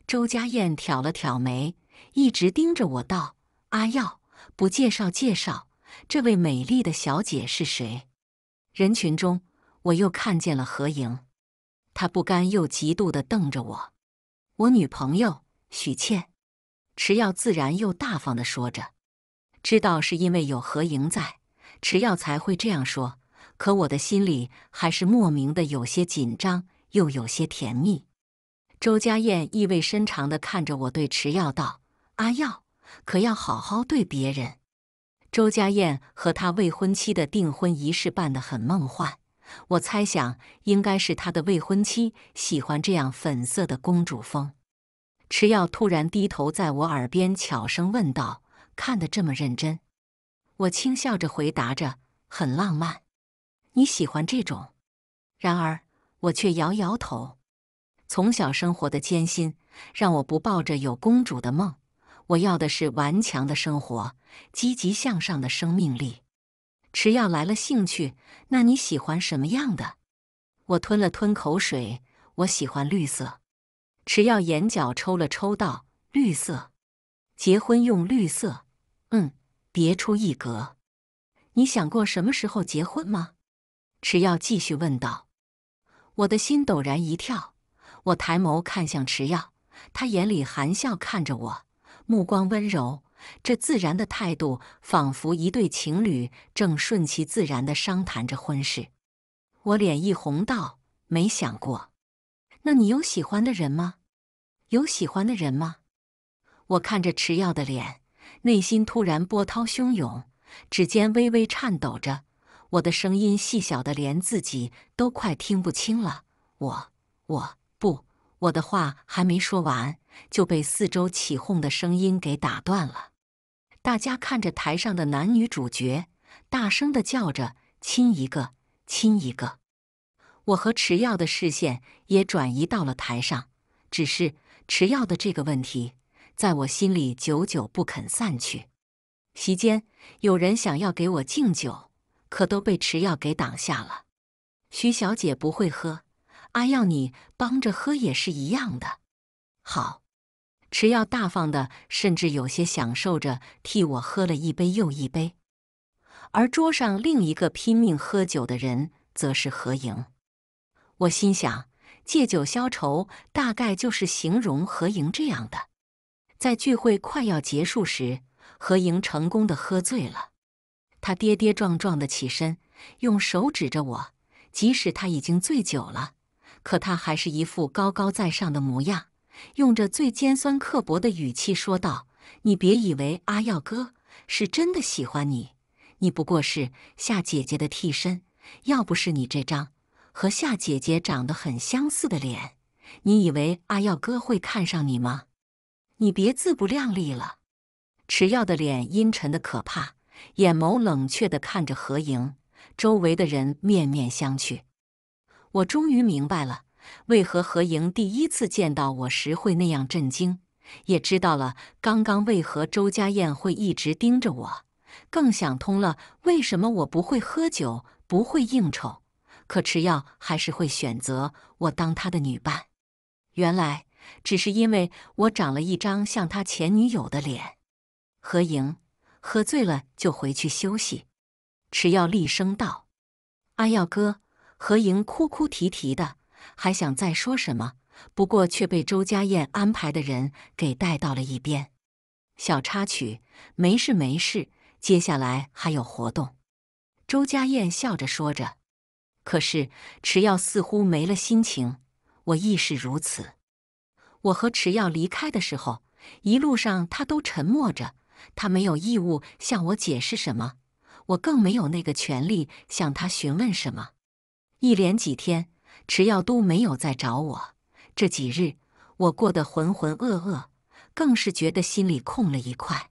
周家燕挑了挑眉，一直盯着我道：“阿耀。”不介绍介绍，这位美丽的小姐是谁？人群中，我又看见了何莹，她不甘又嫉妒的瞪着我。我女朋友许倩，池耀自然又大方的说着。知道是因为有何莹在，池耀才会这样说。可我的心里还是莫名的有些紧张，又有些甜蜜。周家燕意味深长的看着我，对池耀道：“阿耀。”可要好好对别人。周家燕和他未婚妻的订婚仪式办得很梦幻，我猜想应该是他的未婚妻喜欢这样粉色的公主风。池耀突然低头在我耳边悄声问道：“看得这么认真？”我轻笑着回答着：“很浪漫，你喜欢这种？”然而我却摇摇头。从小生活的艰辛，让我不抱着有公主的梦。我要的是顽强的生活，积极向上的生命力。迟耀来了兴趣，那你喜欢什么样的？我吞了吞口水，我喜欢绿色。迟耀眼角抽了抽，道：“绿色，结婚用绿色，嗯，别出一格。你想过什么时候结婚吗？”迟耀继续问道。我的心陡然一跳，我抬眸看向迟耀，他眼里含笑看着我。目光温柔，这自然的态度仿佛一对情侣正顺其自然的商谈着婚事。我脸一红，道：“没想过。”“那你有喜欢的人吗？有喜欢的人吗？”我看着池耀的脸，内心突然波涛汹涌，指尖微微颤抖着，我的声音细小的连自己都快听不清了。“我……我不……我的话还没说完。”就被四周起哄的声音给打断了。大家看着台上的男女主角，大声的叫着：“亲一个，亲一个！”我和池耀的视线也转移到了台上，只是池耀的这个问题在我心里久久不肯散去。席间有人想要给我敬酒，可都被池耀给挡下了。徐小姐不会喝，阿耀你帮着喝也是一样的。好。池药大方的，甚至有些享受着，替我喝了一杯又一杯。而桌上另一个拼命喝酒的人，则是何莹。我心想，借酒消愁，大概就是形容何莹这样的。在聚会快要结束时，何莹成功的喝醉了。他跌跌撞撞的起身，用手指着我。即使他已经醉酒了，可他还是一副高高在上的模样。用着最尖酸刻薄的语气说道：“你别以为阿耀哥是真的喜欢你，你不过是夏姐姐的替身。要不是你这张和夏姐姐长得很相似的脸，你以为阿耀哥会看上你吗？你别自不量力了。”池耀的脸阴沉的可怕，眼眸冷却的看着何莹。周围的人面面相觑。我终于明白了。为何何莹第一次见到我时会那样震惊？也知道了刚刚为何周家燕会一直盯着我，更想通了为什么我不会喝酒，不会应酬，可池耀还是会选择我当他的女伴。原来只是因为我长了一张像他前女友的脸。何莹喝醉了，就回去休息。池耀厉声道：“阿耀哥，何莹哭哭啼啼的。”还想再说什么，不过却被周家燕安排的人给带到了一边。小插曲，没事没事，接下来还有活动。周家燕笑着说着，可是池耀似乎没了心情，我亦是如此。我和池耀离开的时候，一路上他都沉默着，他没有义务向我解释什么，我更没有那个权利向他询问什么。一连几天。池耀都没有再找我，这几日我过得浑浑噩噩，更是觉得心里空了一块。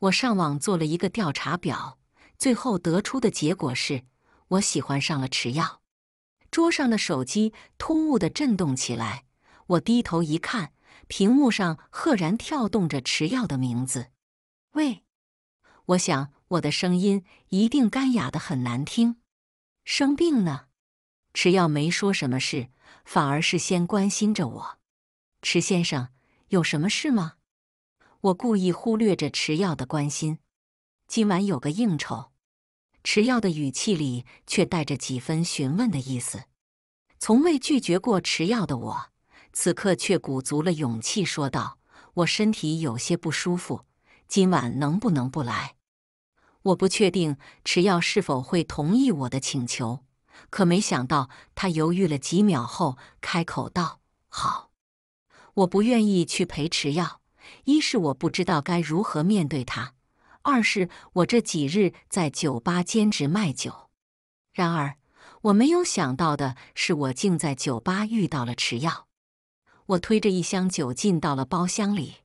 我上网做了一个调查表，最后得出的结果是我喜欢上了池耀。桌上的手机突兀的震动起来，我低头一看，屏幕上赫然跳动着池耀的名字。喂，我想我的声音一定干哑的很难听，生病呢？池耀没说什么事，反而是先关心着我。池先生有什么事吗？我故意忽略着池耀的关心。今晚有个应酬。池耀的语气里却带着几分询问的意思。从未拒绝过池耀的我，此刻却鼓足了勇气说道：“我身体有些不舒服，今晚能不能不来？”我不确定池耀是否会同意我的请求。可没想到，他犹豫了几秒后开口道：“好，我不愿意去陪池耀。一是我不知道该如何面对他；二是我这几日在酒吧兼职卖酒。然而，我没有想到的是，我竟在酒吧遇到了池耀。我推着一箱酒进到了包厢里，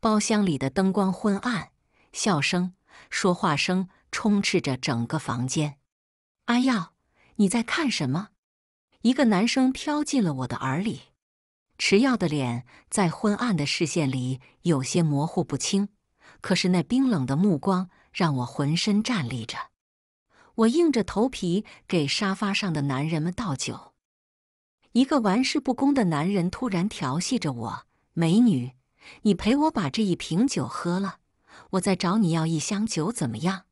包厢里的灯光昏暗，笑声、说话声充斥着整个房间。阿耀。”你在看什么？一个男生飘进了我的耳里，池耀的脸在昏暗的视线里有些模糊不清。可是那冰冷的目光让我浑身站立着。我硬着头皮给沙发上的男人们倒酒。一个玩世不恭的男人突然调戏着我：“美女，你陪我把这一瓶酒喝了，我再找你要一箱酒，怎么样？”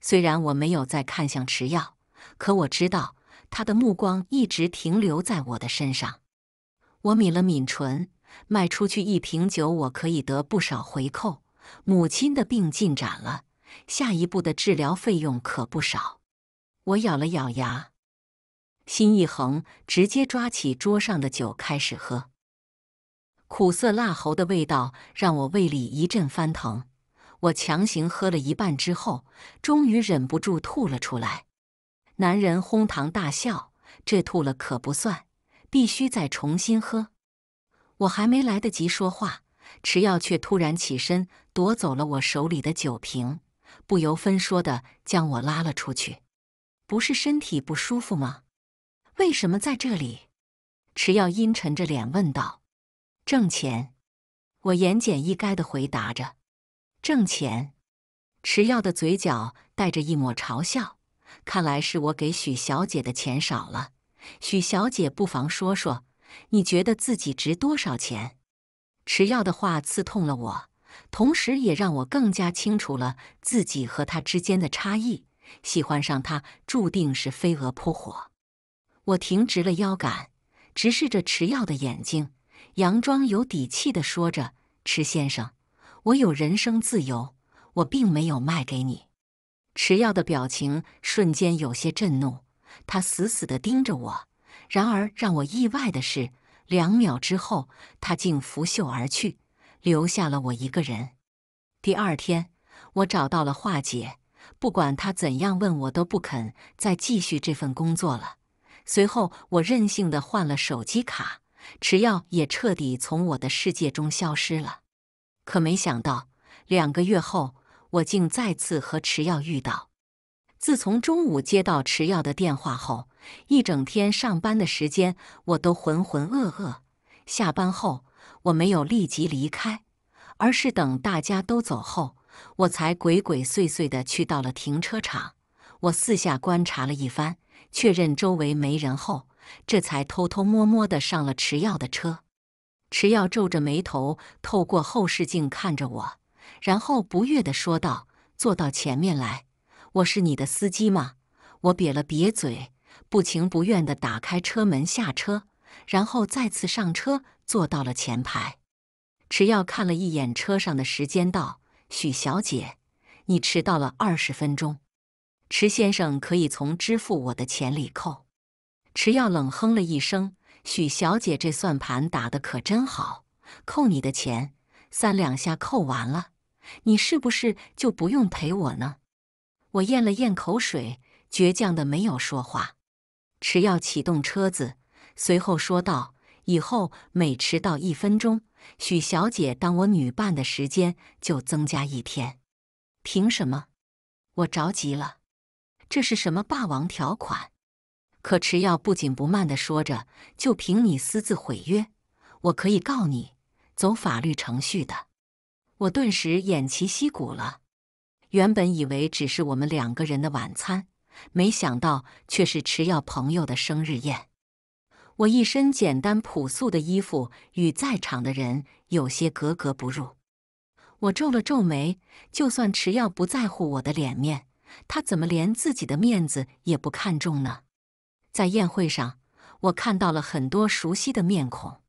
虽然我没有再看向池耀。可我知道，他的目光一直停留在我的身上。我抿了抿唇，卖出去一瓶酒，我可以得不少回扣。母亲的病进展了，下一步的治疗费用可不少。我咬了咬牙，心一横，直接抓起桌上的酒开始喝。苦涩辣喉的味道让我胃里一阵翻腾，我强行喝了一半之后，终于忍不住吐了出来。男人哄堂大笑，这吐了可不算，必须再重新喝。我还没来得及说话，池耀却突然起身，夺走了我手里的酒瓶，不由分说的将我拉了出去。不是身体不舒服吗？为什么在这里？池耀阴沉着脸问道。挣钱。我言简意赅的回答着。挣钱。池耀的嘴角带着一抹嘲笑。看来是我给许小姐的钱少了，许小姐不妨说说，你觉得自己值多少钱？迟耀的话刺痛了我，同时也让我更加清楚了自己和他之间的差异。喜欢上他，注定是飞蛾扑火。我挺直了腰杆，直视着迟耀的眼睛，佯装有底气的说着：“迟先生，我有人生自由，我并没有卖给你。”池耀的表情瞬间有些震怒，他死死地盯着我。然而让我意外的是，两秒之后，他竟拂袖而去，留下了我一个人。第二天，我找到了华姐，不管她怎样问我，都不肯再继续这份工作了。随后，我任性的换了手机卡，池耀也彻底从我的世界中消失了。可没想到，两个月后。我竟再次和池耀遇到。自从中午接到池耀的电话后，一整天上班的时间我都浑浑噩噩。下班后，我没有立即离开，而是等大家都走后，我才鬼鬼祟祟地去到了停车场。我四下观察了一番，确认周围没人后，这才偷偷摸摸地上了池耀的车。池耀皱着眉头，透过后视镜看着我。然后不悦地说道：“坐到前面来，我是你的司机吗？”我瘪了瘪嘴，不情不愿地打开车门下车，然后再次上车坐到了前排。迟耀看了一眼车上的时间，道：“许小姐，你迟到了二十分钟，迟先生可以从支付我的钱里扣。”迟耀冷哼了一声：“许小姐，这算盘打得可真好，扣你的钱，三两下扣完了。”你是不是就不用陪我呢？我咽了咽口水，倔强的没有说话。迟耀启动车子，随后说道：“以后每迟到一分钟，许小姐当我女伴的时间就增加一天。凭什么？我着急了，这是什么霸王条款？”可迟耀不紧不慢的说着：“就凭你私自毁约，我可以告你，走法律程序的。”我顿时偃旗息鼓了。原本以为只是我们两个人的晚餐，没想到却是迟耀朋友的生日宴。我一身简单朴素的衣服与在场的人有些格格不入。我皱了皱眉，就算迟耀不在乎我的脸面，他怎么连自己的面子也不看重呢？在宴会上，我看到了很多熟悉的面孔，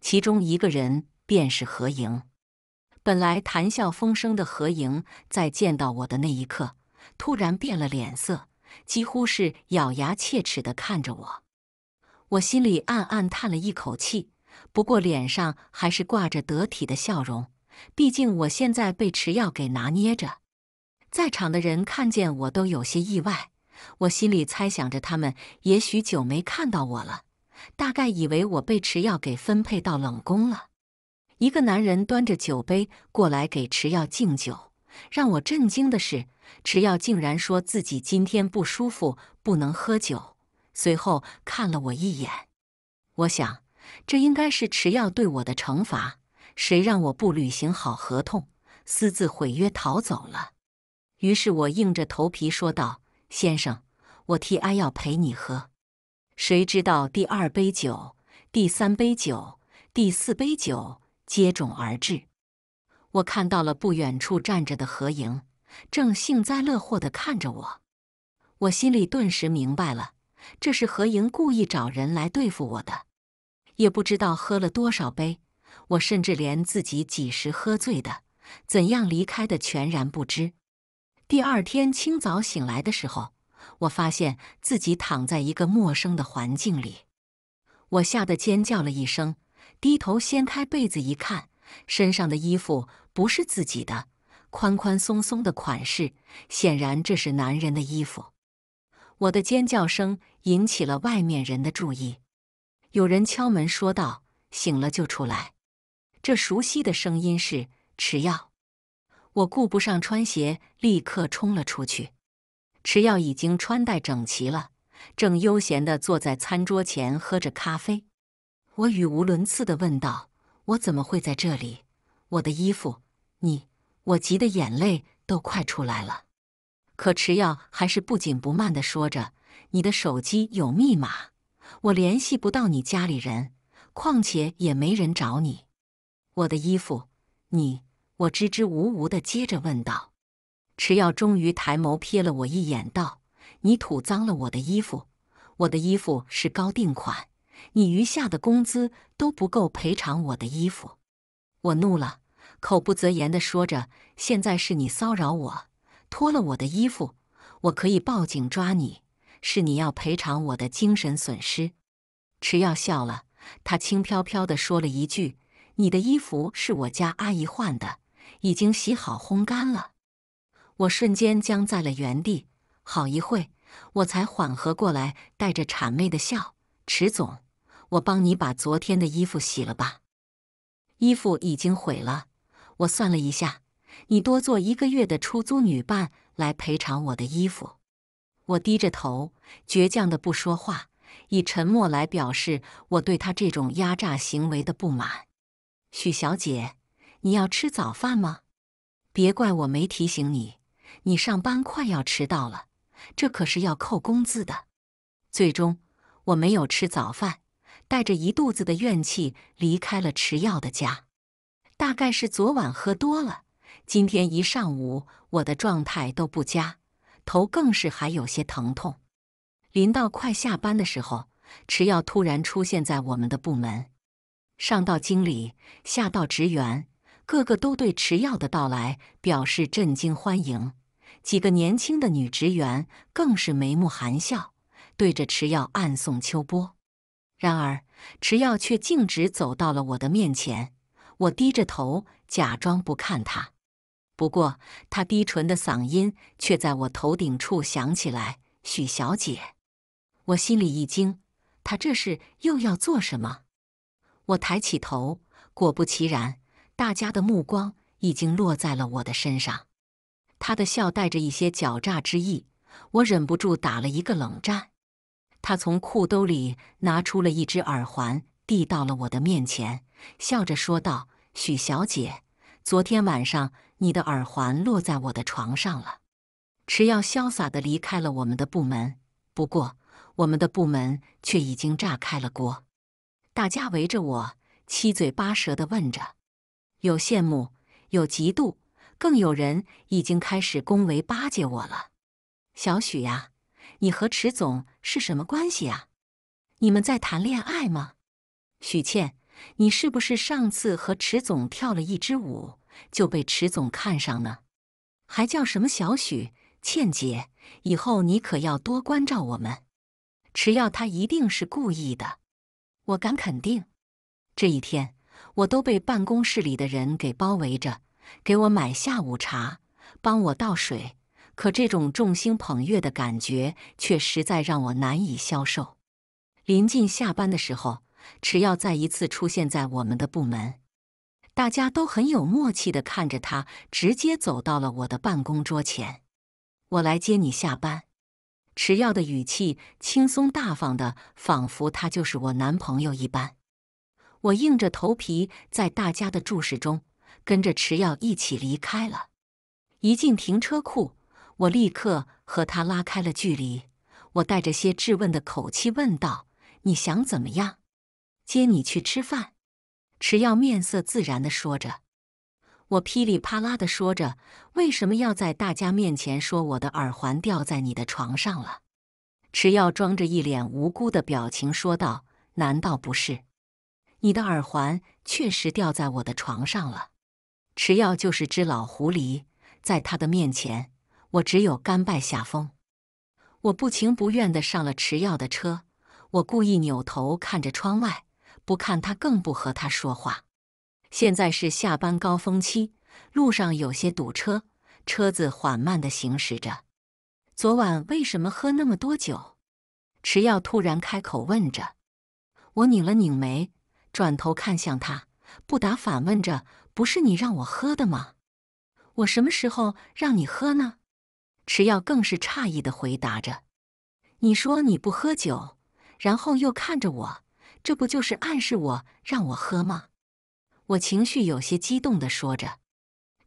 其中一个人便是何莹。本来谈笑风生的何莹，在见到我的那一刻，突然变了脸色，几乎是咬牙切齿地看着我。我心里暗暗叹了一口气，不过脸上还是挂着得体的笑容。毕竟我现在被池耀给拿捏着，在场的人看见我都有些意外。我心里猜想着，他们也许久没看到我了，大概以为我被池耀给分配到冷宫了。一个男人端着酒杯过来给池耀敬酒，让我震惊的是，池耀竟然说自己今天不舒服，不能喝酒。随后看了我一眼，我想，这应该是池耀对我的惩罚。谁让我不履行好合同，私自毁约逃走了？于是我硬着头皮说道：“先生，我替阿耀陪你喝。”谁知道第二杯酒、第三杯酒、第四杯酒。接踵而至，我看到了不远处站着的何莹，正幸灾乐祸的看着我。我心里顿时明白了，这是何莹故意找人来对付我的。也不知道喝了多少杯，我甚至连自己几时喝醉的、怎样离开的，全然不知。第二天清早醒来的时候，我发现自己躺在一个陌生的环境里，我吓得尖叫了一声。低头掀开被子一看，身上的衣服不是自己的，宽宽松松的款式，显然这是男人的衣服。我的尖叫声引起了外面人的注意，有人敲门说道：“醒了就出来。”这熟悉的声音是迟耀。我顾不上穿鞋，立刻冲了出去。迟耀已经穿戴整齐了，正悠闲地坐在餐桌前喝着咖啡。我语无伦次地问道：“我怎么会在这里？我的衣服……你……我急得眼泪都快出来了。”可池耀还是不紧不慢地说着：“你的手机有密码，我联系不到你家里人，况且也没人找你。”我的衣服……你……我支支吾吾地接着问道。池耀终于抬眸瞥了我一眼，道：“你吐脏了我的衣服，我的衣服是高定款。”你余下的工资都不够赔偿我的衣服，我怒了，口不择言的说着。现在是你骚扰我，脱了我的衣服，我可以报警抓你。是你要赔偿我的精神损失。池耀笑了，他轻飘飘的说了一句：“你的衣服是我家阿姨换的，已经洗好烘干了。”我瞬间僵在了原地，好一会，我才缓和过来，带着谄媚的笑，池总。我帮你把昨天的衣服洗了吧，衣服已经毁了。我算了一下，你多做一个月的出租女伴来赔偿我的衣服。我低着头，倔强的不说话，以沉默来表示我对她这种压榨行为的不满。许小姐，你要吃早饭吗？别怪我没提醒你，你上班快要迟到了，这可是要扣工资的。最终，我没有吃早饭。带着一肚子的怨气离开了池耀的家。大概是昨晚喝多了，今天一上午我的状态都不佳，头更是还有些疼痛。临到快下班的时候，池耀突然出现在我们的部门，上到经理，下到职员，个个都对迟耀的到来表示震惊欢迎。几个年轻的女职员更是眉目含笑，对着池耀暗送秋波。然而，池耀却径直走到了我的面前。我低着头，假装不看他。不过，他低沉的嗓音却在我头顶处响起来：“许小姐。”我心里一惊，他这是又要做什么？我抬起头，果不其然，大家的目光已经落在了我的身上。他的笑带着一些狡诈之意，我忍不住打了一个冷战。他从裤兜里拿出了一只耳环，递到了我的面前，笑着说道：“许小姐，昨天晚上你的耳环落在我的床上了。”池耀潇洒的离开了我们的部门，不过我们的部门却已经炸开了锅，大家围着我七嘴八舌的问着，有羡慕，有嫉妒，更有人已经开始恭维巴结我了。小许呀！你和池总是什么关系啊？你们在谈恋爱吗？许倩，你是不是上次和池总跳了一支舞就被池总看上呢？还叫什么小许倩姐？以后你可要多关照我们。池耀他一定是故意的，我敢肯定。这一天我都被办公室里的人给包围着，给我买下午茶，帮我倒水。可这种众星捧月的感觉却实在让我难以消受。临近下班的时候，池耀再一次出现在我们的部门，大家都很有默契的看着他，直接走到了我的办公桌前。我来接你下班。池耀的语气轻松大方的，仿佛他就是我男朋友一般。我硬着头皮，在大家的注视中，跟着池耀一起离开了。一进停车库。我立刻和他拉开了距离，我带着些质问的口气问道：“你想怎么样？”接你去吃饭，池耀面色自然的说着。我噼里啪啦的说着：“为什么要在大家面前说我的耳环掉在你的床上了？”池耀装着一脸无辜的表情说道：“难道不是？你的耳环确实掉在我的床上了。”池耀就是只老狐狸，在他的面前。我只有甘拜下风。我不情不愿地上了迟耀的车。我故意扭头看着窗外，不看他，更不和他说话。现在是下班高峰期，路上有些堵车，车子缓慢地行驶着。昨晚为什么喝那么多酒？迟耀突然开口问着。我拧了拧眉，转头看向他，不答，反问着：“不是你让我喝的吗？我什么时候让你喝呢？”池耀更是诧异的回答着：“你说你不喝酒，然后又看着我，这不就是暗示我让我喝吗？”我情绪有些激动的说着。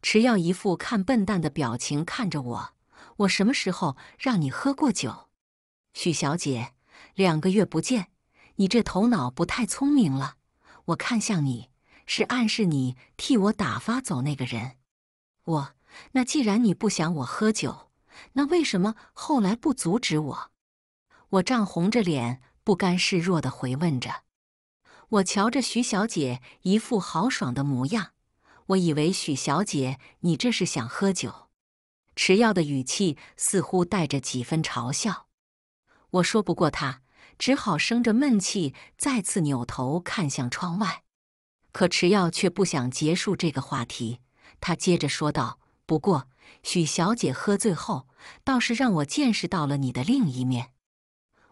池耀一副看笨蛋的表情看着我：“我什么时候让你喝过酒，许小姐？两个月不见，你这头脑不太聪明了。”我看向你，是暗示你替我打发走那个人。我，那既然你不想我喝酒。那为什么后来不阻止我？我涨红着脸，不甘示弱的回问着。我瞧着许小姐一副豪爽的模样，我以为许小姐你这是想喝酒。迟耀的语气似乎带着几分嘲笑。我说不过他，只好生着闷气，再次扭头看向窗外。可迟耀却不想结束这个话题，他接着说道：“不过。”许小姐喝醉后，倒是让我见识到了你的另一面。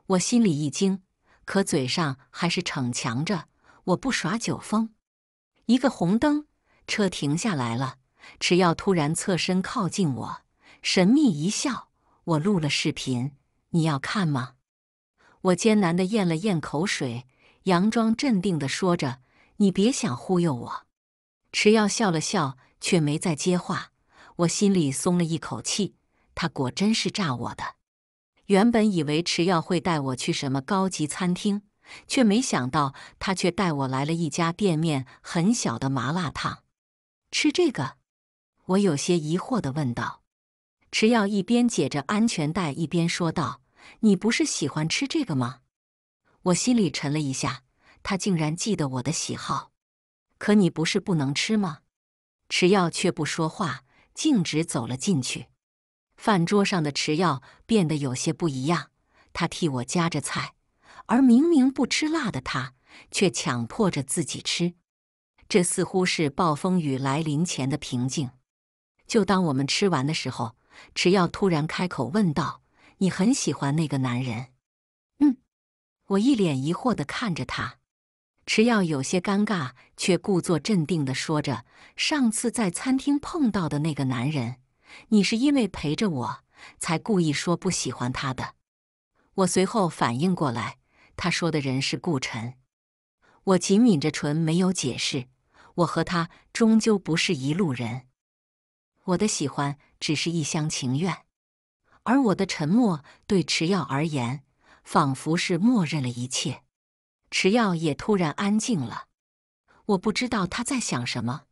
我心里一惊，可嘴上还是逞强着，我不耍酒疯。一个红灯，车停下来了。池耀突然侧身靠近我，神秘一笑：“我录了视频，你要看吗？”我艰难的咽了咽口水，佯装镇定的说着：“你别想忽悠我。”池耀笑了笑，却没再接话。我心里松了一口气，他果真是诈我的。原本以为迟耀会带我去什么高级餐厅，却没想到他却带我来了一家店面很小的麻辣烫。吃这个？我有些疑惑地问道。迟耀一边解着安全带，一边说道：“你不是喜欢吃这个吗？”我心里沉了一下，他竟然记得我的喜好。可你不是不能吃吗？迟耀却不说话。径直走了进去，饭桌上的池耀变得有些不一样。他替我夹着菜，而明明不吃辣的他，却强迫着自己吃。这似乎是暴风雨来临前的平静。就当我们吃完的时候，池耀突然开口问道：“你很喜欢那个男人？”嗯，我一脸疑惑地看着他。池耀有些尴尬。却故作镇定的说着：“上次在餐厅碰到的那个男人，你是因为陪着我才故意说不喜欢他的。”我随后反应过来，他说的人是顾晨。我紧抿着唇，没有解释。我和他终究不是一路人，我的喜欢只是一厢情愿，而我的沉默对池耀而言，仿佛是默认了一切。池耀也突然安静了。我不知道他在想什么。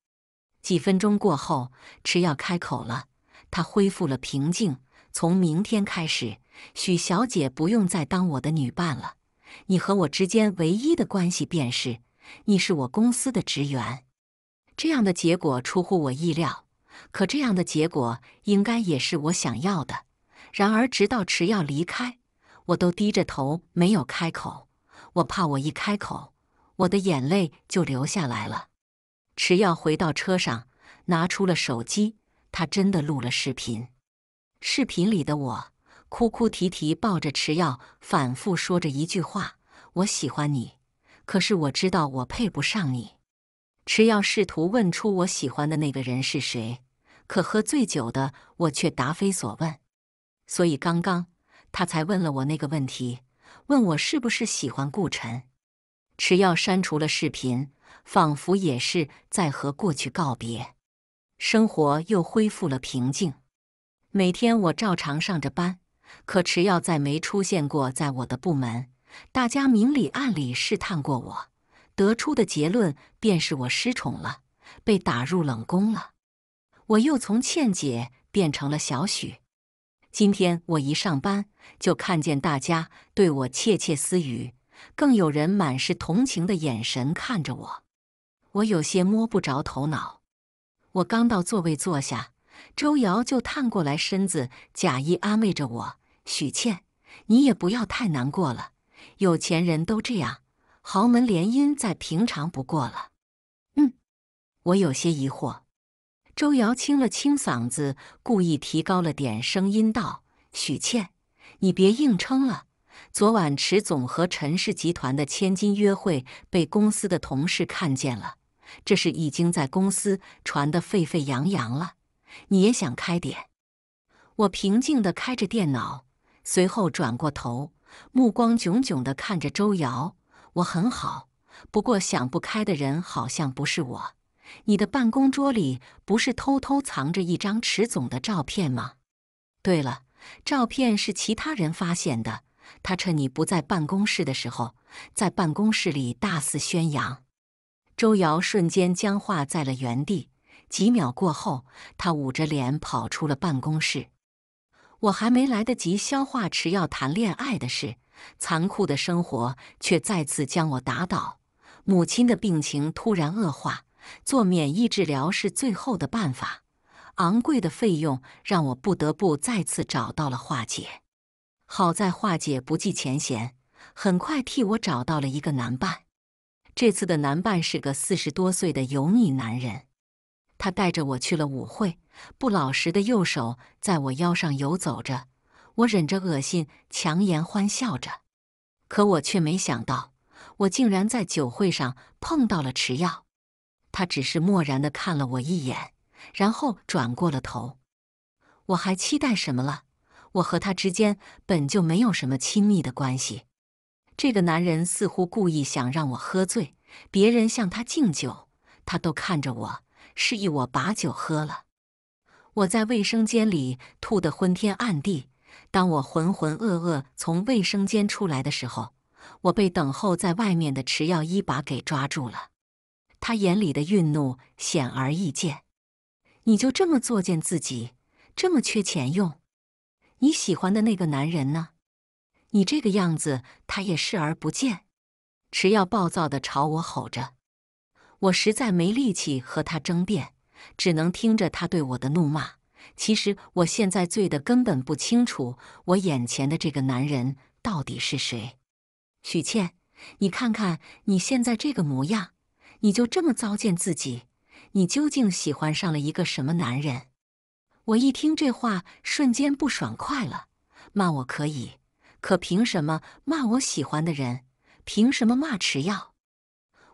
几分钟过后，池耀开口了，他恢复了平静。从明天开始，许小姐不用再当我的女伴了。你和我之间唯一的关系便是，你是我公司的职员。这样的结果出乎我意料，可这样的结果应该也是我想要的。然而，直到迟耀离开，我都低着头没有开口。我怕我一开口。我的眼泪就流下来了。迟耀回到车上，拿出了手机。他真的录了视频。视频里的我哭哭啼啼，抱着迟耀，反复说着一句话：“我喜欢你。”可是我知道我配不上你。迟耀试图问出我喜欢的那个人是谁，可喝醉酒的我却答非所问。所以刚刚他才问了我那个问题，问我是不是喜欢顾辰。池耀删除了视频，仿佛也是在和过去告别。生活又恢复了平静。每天我照常上着班，可池耀再没出现过在我的部门。大家明里暗里试探过我，得出的结论便是我失宠了，被打入冷宫了。我又从倩姐变成了小许。今天我一上班，就看见大家对我窃窃私语。更有人满是同情的眼神看着我，我有些摸不着头脑。我刚到座位坐下，周瑶就探过来身子，假意安慰着我：“许倩，你也不要太难过了，有钱人都这样，豪门联姻再平常不过了。”嗯，我有些疑惑。周瑶清了清嗓子，故意提高了点声音道：“许倩，你别硬撑了。”昨晚池总和陈氏集团的千金约会，被公司的同事看见了。这事已经在公司传得沸沸扬扬了。你也想开点。我平静地开着电脑，随后转过头，目光炯炯地看着周瑶。我很好，不过想不开的人好像不是我。你的办公桌里不是偷偷藏着一张池总的照片吗？对了，照片是其他人发现的。他趁你不在办公室的时候，在办公室里大肆宣扬。周瑶瞬间僵化在了原地，几秒过后，她捂着脸跑出了办公室。我还没来得及消化吃药谈恋爱的事，残酷的生活却再次将我打倒。母亲的病情突然恶化，做免疫治疗是最后的办法。昂贵的费用让我不得不再次找到了化解。好在华姐不计前嫌，很快替我找到了一个男伴。这次的男伴是个四十多岁的油腻男人，他带着我去了舞会，不老实的右手在我腰上游走着，我忍着恶心强颜欢笑着。可我却没想到，我竟然在酒会上碰到了池耀。他只是漠然的看了我一眼，然后转过了头。我还期待什么了？我和他之间本就没有什么亲密的关系。这个男人似乎故意想让我喝醉，别人向他敬酒，他都看着我，示意我把酒喝了。我在卫生间里吐得昏天暗地。当我浑浑噩噩从卫生间出来的时候，我被等候在外面的池耀一把给抓住了。他眼里的愠怒显而易见。你就这么作践自己，这么缺钱用？你喜欢的那个男人呢？你这个样子，他也视而不见。池耀暴躁的朝我吼着，我实在没力气和他争辩，只能听着他对我的怒骂。其实我现在醉的，根本不清楚我眼前的这个男人到底是谁。许倩，你看看你现在这个模样，你就这么糟践自己？你究竟喜欢上了一个什么男人？我一听这话，瞬间不爽快了，骂我可以，可凭什么骂我喜欢的人？凭什么骂迟耀？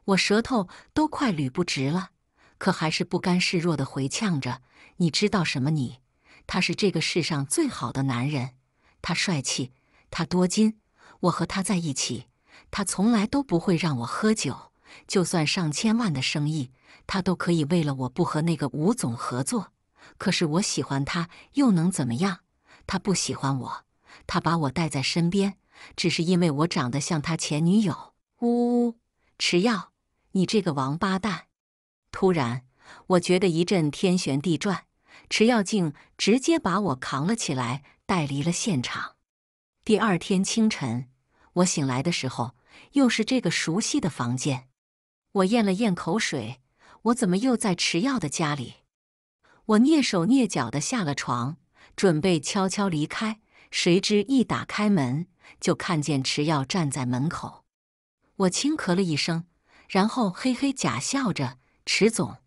我舌头都快捋不直了，可还是不甘示弱的回呛着：“你知道什么？你，他是这个世上最好的男人，他帅气，他多金，我和他在一起，他从来都不会让我喝酒，就算上千万的生意，他都可以为了我不和那个吴总合作。”可是我喜欢他，又能怎么样？他不喜欢我，他把我带在身边，只是因为我长得像他前女友。呜呜，迟耀，你这个王八蛋！突然，我觉得一阵天旋地转，迟耀竟直接把我扛了起来，带离了现场。第二天清晨，我醒来的时候，又是这个熟悉的房间。我咽了咽口水，我怎么又在迟耀的家里？我蹑手蹑脚的下了床，准备悄悄离开，谁知一打开门，就看见池耀站在门口。我轻咳了一声，然后嘿嘿假笑着：“池总，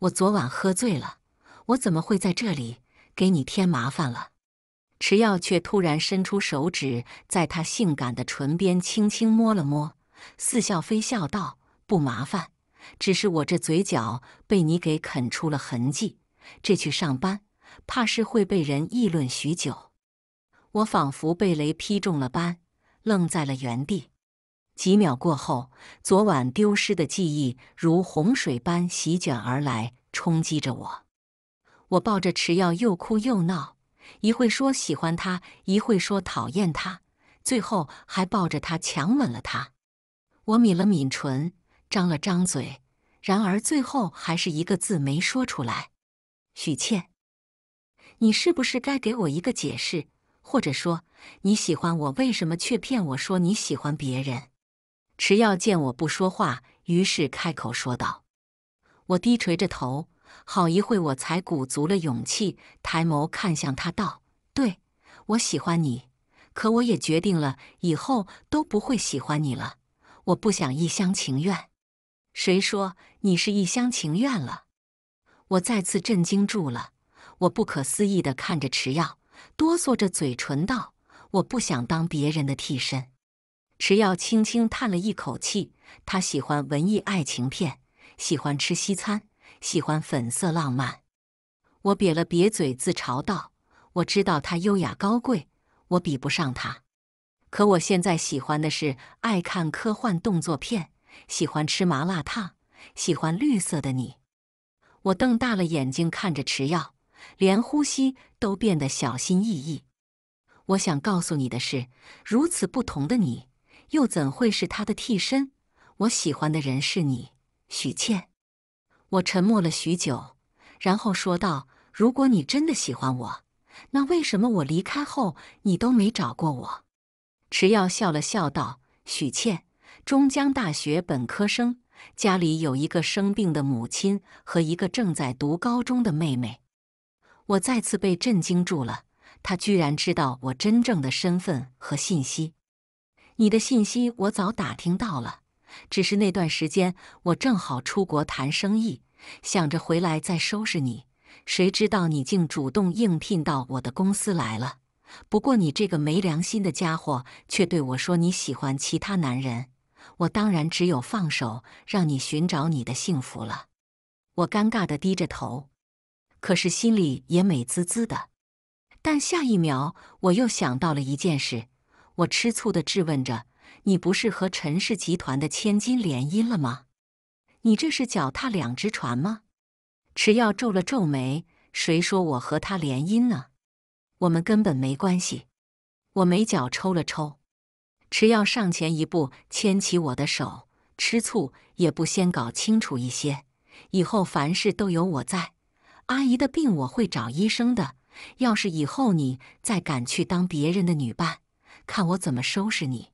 我昨晚喝醉了，我怎么会在这里？给你添麻烦了。”池耀却突然伸出手指，在他性感的唇边轻轻摸了摸，似笑非笑道：“不麻烦，只是我这嘴角被你给啃出了痕迹。”这去上班，怕是会被人议论许久。我仿佛被雷劈中了般，愣在了原地。几秒过后，昨晚丢失的记忆如洪水般席卷而来，冲击着我。我抱着池耀，又哭又闹，一会说喜欢他，一会说讨厌他，最后还抱着他强吻了他。我抿了抿唇，张了张嘴，然而最后还是一个字没说出来。许倩，你是不是该给我一个解释？或者说，你喜欢我，为什么却骗我说你喜欢别人？池耀见我不说话，于是开口说道。我低垂着头，好一会，我才鼓足了勇气，抬眸看向他，道：“对我喜欢你，可我也决定了，以后都不会喜欢你了。我不想一厢情愿。”谁说你是一厢情愿了？我再次震惊住了，我不可思议的看着池耀，哆嗦着嘴唇道：“我不想当别人的替身。”池耀轻轻叹了一口气，他喜欢文艺爱情片，喜欢吃西餐，喜欢粉色浪漫。我瘪了瘪嘴，自嘲道：“我知道他优雅高贵，我比不上他。可我现在喜欢的是爱看科幻动作片，喜欢吃麻辣烫，喜欢绿色的你。”我瞪大了眼睛看着池耀，连呼吸都变得小心翼翼。我想告诉你的是，如此不同的你，又怎会是他的替身？我喜欢的人是你，许倩。我沉默了许久，然后说道：“如果你真的喜欢我，那为什么我离开后你都没找过我？”池耀笑了笑道：“许倩，中江大学本科生。”家里有一个生病的母亲和一个正在读高中的妹妹，我再次被震惊住了。他居然知道我真正的身份和信息。你的信息我早打听到了，只是那段时间我正好出国谈生意，想着回来再收拾你。谁知道你竟主动应聘到我的公司来了。不过你这个没良心的家伙，却对我说你喜欢其他男人。我当然只有放手，让你寻找你的幸福了。我尴尬地低着头，可是心里也美滋滋的。但下一秒，我又想到了一件事，我吃醋地质问着：“你不是和陈氏集团的千金联姻了吗？你这是脚踏两只船吗？”池耀皱了皱眉：“谁说我和他联姻呢？我们根本没关系。”我眉角抽了抽。迟耀上前一步，牵起我的手，吃醋也不先搞清楚一些，以后凡事都有我在。阿姨的病我会找医生的。要是以后你再敢去当别人的女伴，看我怎么收拾你！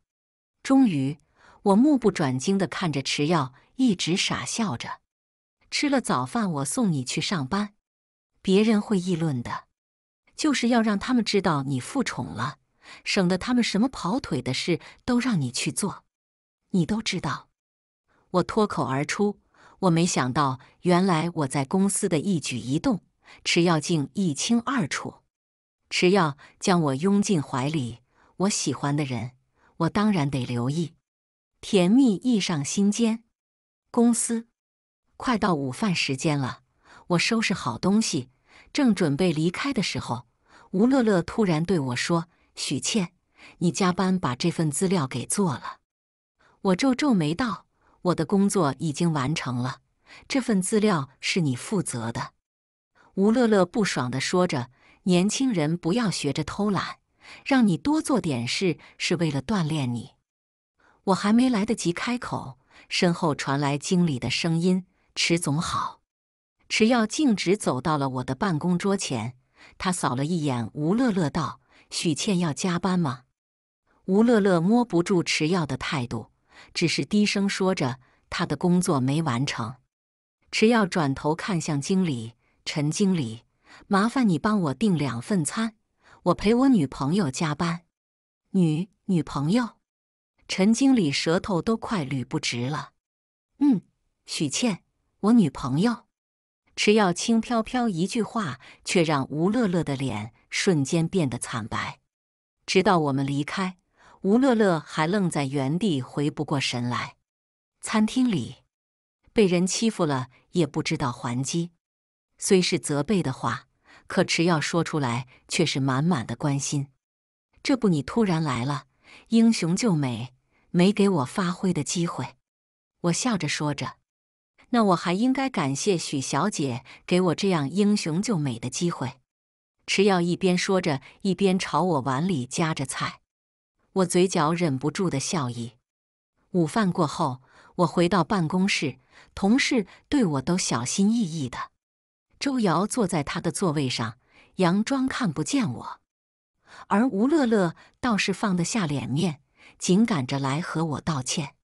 终于，我目不转睛的看着迟耀，一直傻笑着。吃了早饭，我送你去上班。别人会议论的，就是要让他们知道你复宠了。省得他们什么跑腿的事都让你去做，你都知道。我脱口而出，我没想到，原来我在公司的一举一动，迟耀静一清二楚。迟耀将我拥进怀里，我喜欢的人，我当然得留意。甜蜜溢上心间。公司，快到午饭时间了，我收拾好东西，正准备离开的时候，吴乐乐突然对我说。许倩，你加班把这份资料给做了。我皱皱眉道：“我的工作已经完成了，这份资料是你负责的。”吴乐乐不爽的说着：“年轻人，不要学着偷懒，让你多做点事是为了锻炼你。”我还没来得及开口，身后传来经理的声音：“池总好。”池耀径直走到了我的办公桌前，他扫了一眼吴乐乐，道。许倩要加班吗？吴乐乐摸不住迟耀的态度，只是低声说着：“他的工作没完成。”迟耀转头看向经理陈经理：“麻烦你帮我订两份餐，我陪我女朋友加班。”女女朋友？陈经理舌头都快捋不直了。“嗯，许倩，我女朋友。”迟耀轻飘飘一句话，却让吴乐乐的脸。瞬间变得惨白，直到我们离开，吴乐乐还愣在原地，回不过神来。餐厅里被人欺负了也不知道还击，虽是责备的话，可迟要说出来却是满满的关心。这不，你突然来了，英雄救美，没给我发挥的机会。我笑着说着，那我还应该感谢许小姐给我这样英雄救美的机会。池耀一边说着，一边朝我碗里夹着菜，我嘴角忍不住的笑意。午饭过后，我回到办公室，同事对我都小心翼翼的。周瑶坐在他的座位上，佯装看不见我，而吴乐乐倒是放得下脸面，紧赶着来和我道歉。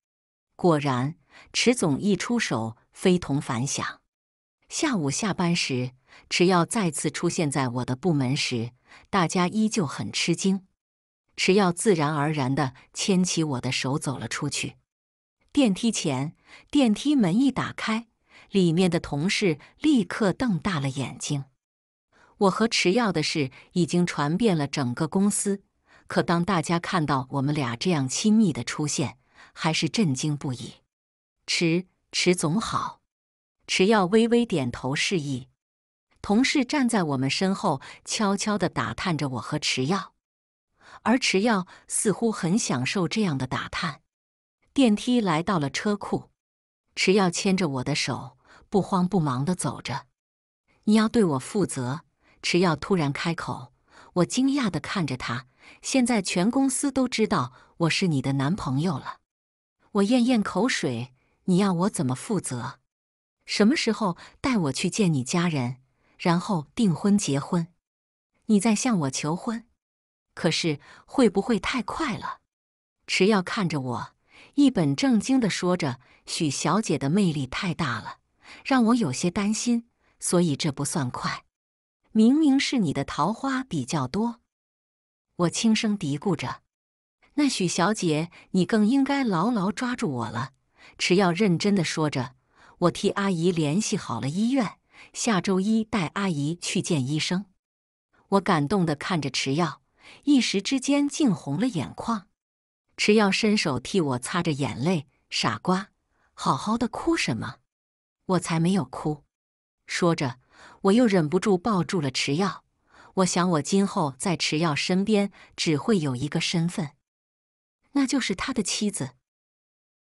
果然，池总一出手非同凡响。下午下班时。池耀再次出现在我的部门时，大家依旧很吃惊。池耀自然而然地牵起我的手走了出去。电梯前，电梯门一打开，里面的同事立刻瞪大了眼睛。我和池耀的事已经传遍了整个公司，可当大家看到我们俩这样亲密的出现，还是震惊不已。迟迟总好，池耀微微点头示意。同事站在我们身后，悄悄地打探着我和池耀，而池耀似乎很享受这样的打探。电梯来到了车库，池耀牵着我的手，不慌不忙地走着。你要对我负责，池耀突然开口。我惊讶地看着他。现在全公司都知道我是你的男朋友了。我咽咽口水。你要我怎么负责？什么时候带我去见你家人？然后订婚、结婚，你在向我求婚，可是会不会太快了？池耀看着我，一本正经地说着：“许小姐的魅力太大了，让我有些担心，所以这不算快。明明是你的桃花比较多。”我轻声嘀咕着：“那许小姐，你更应该牢牢抓住我了。”池耀认真地说着：“我替阿姨联系好了医院。”下周一带阿姨去见医生，我感动的看着池耀，一时之间竟红了眼眶。池耀伸手替我擦着眼泪，傻瓜，好好的哭什么？我才没有哭。说着，我又忍不住抱住了池耀。我想，我今后在池耀身边只会有一个身份，那就是他的妻子。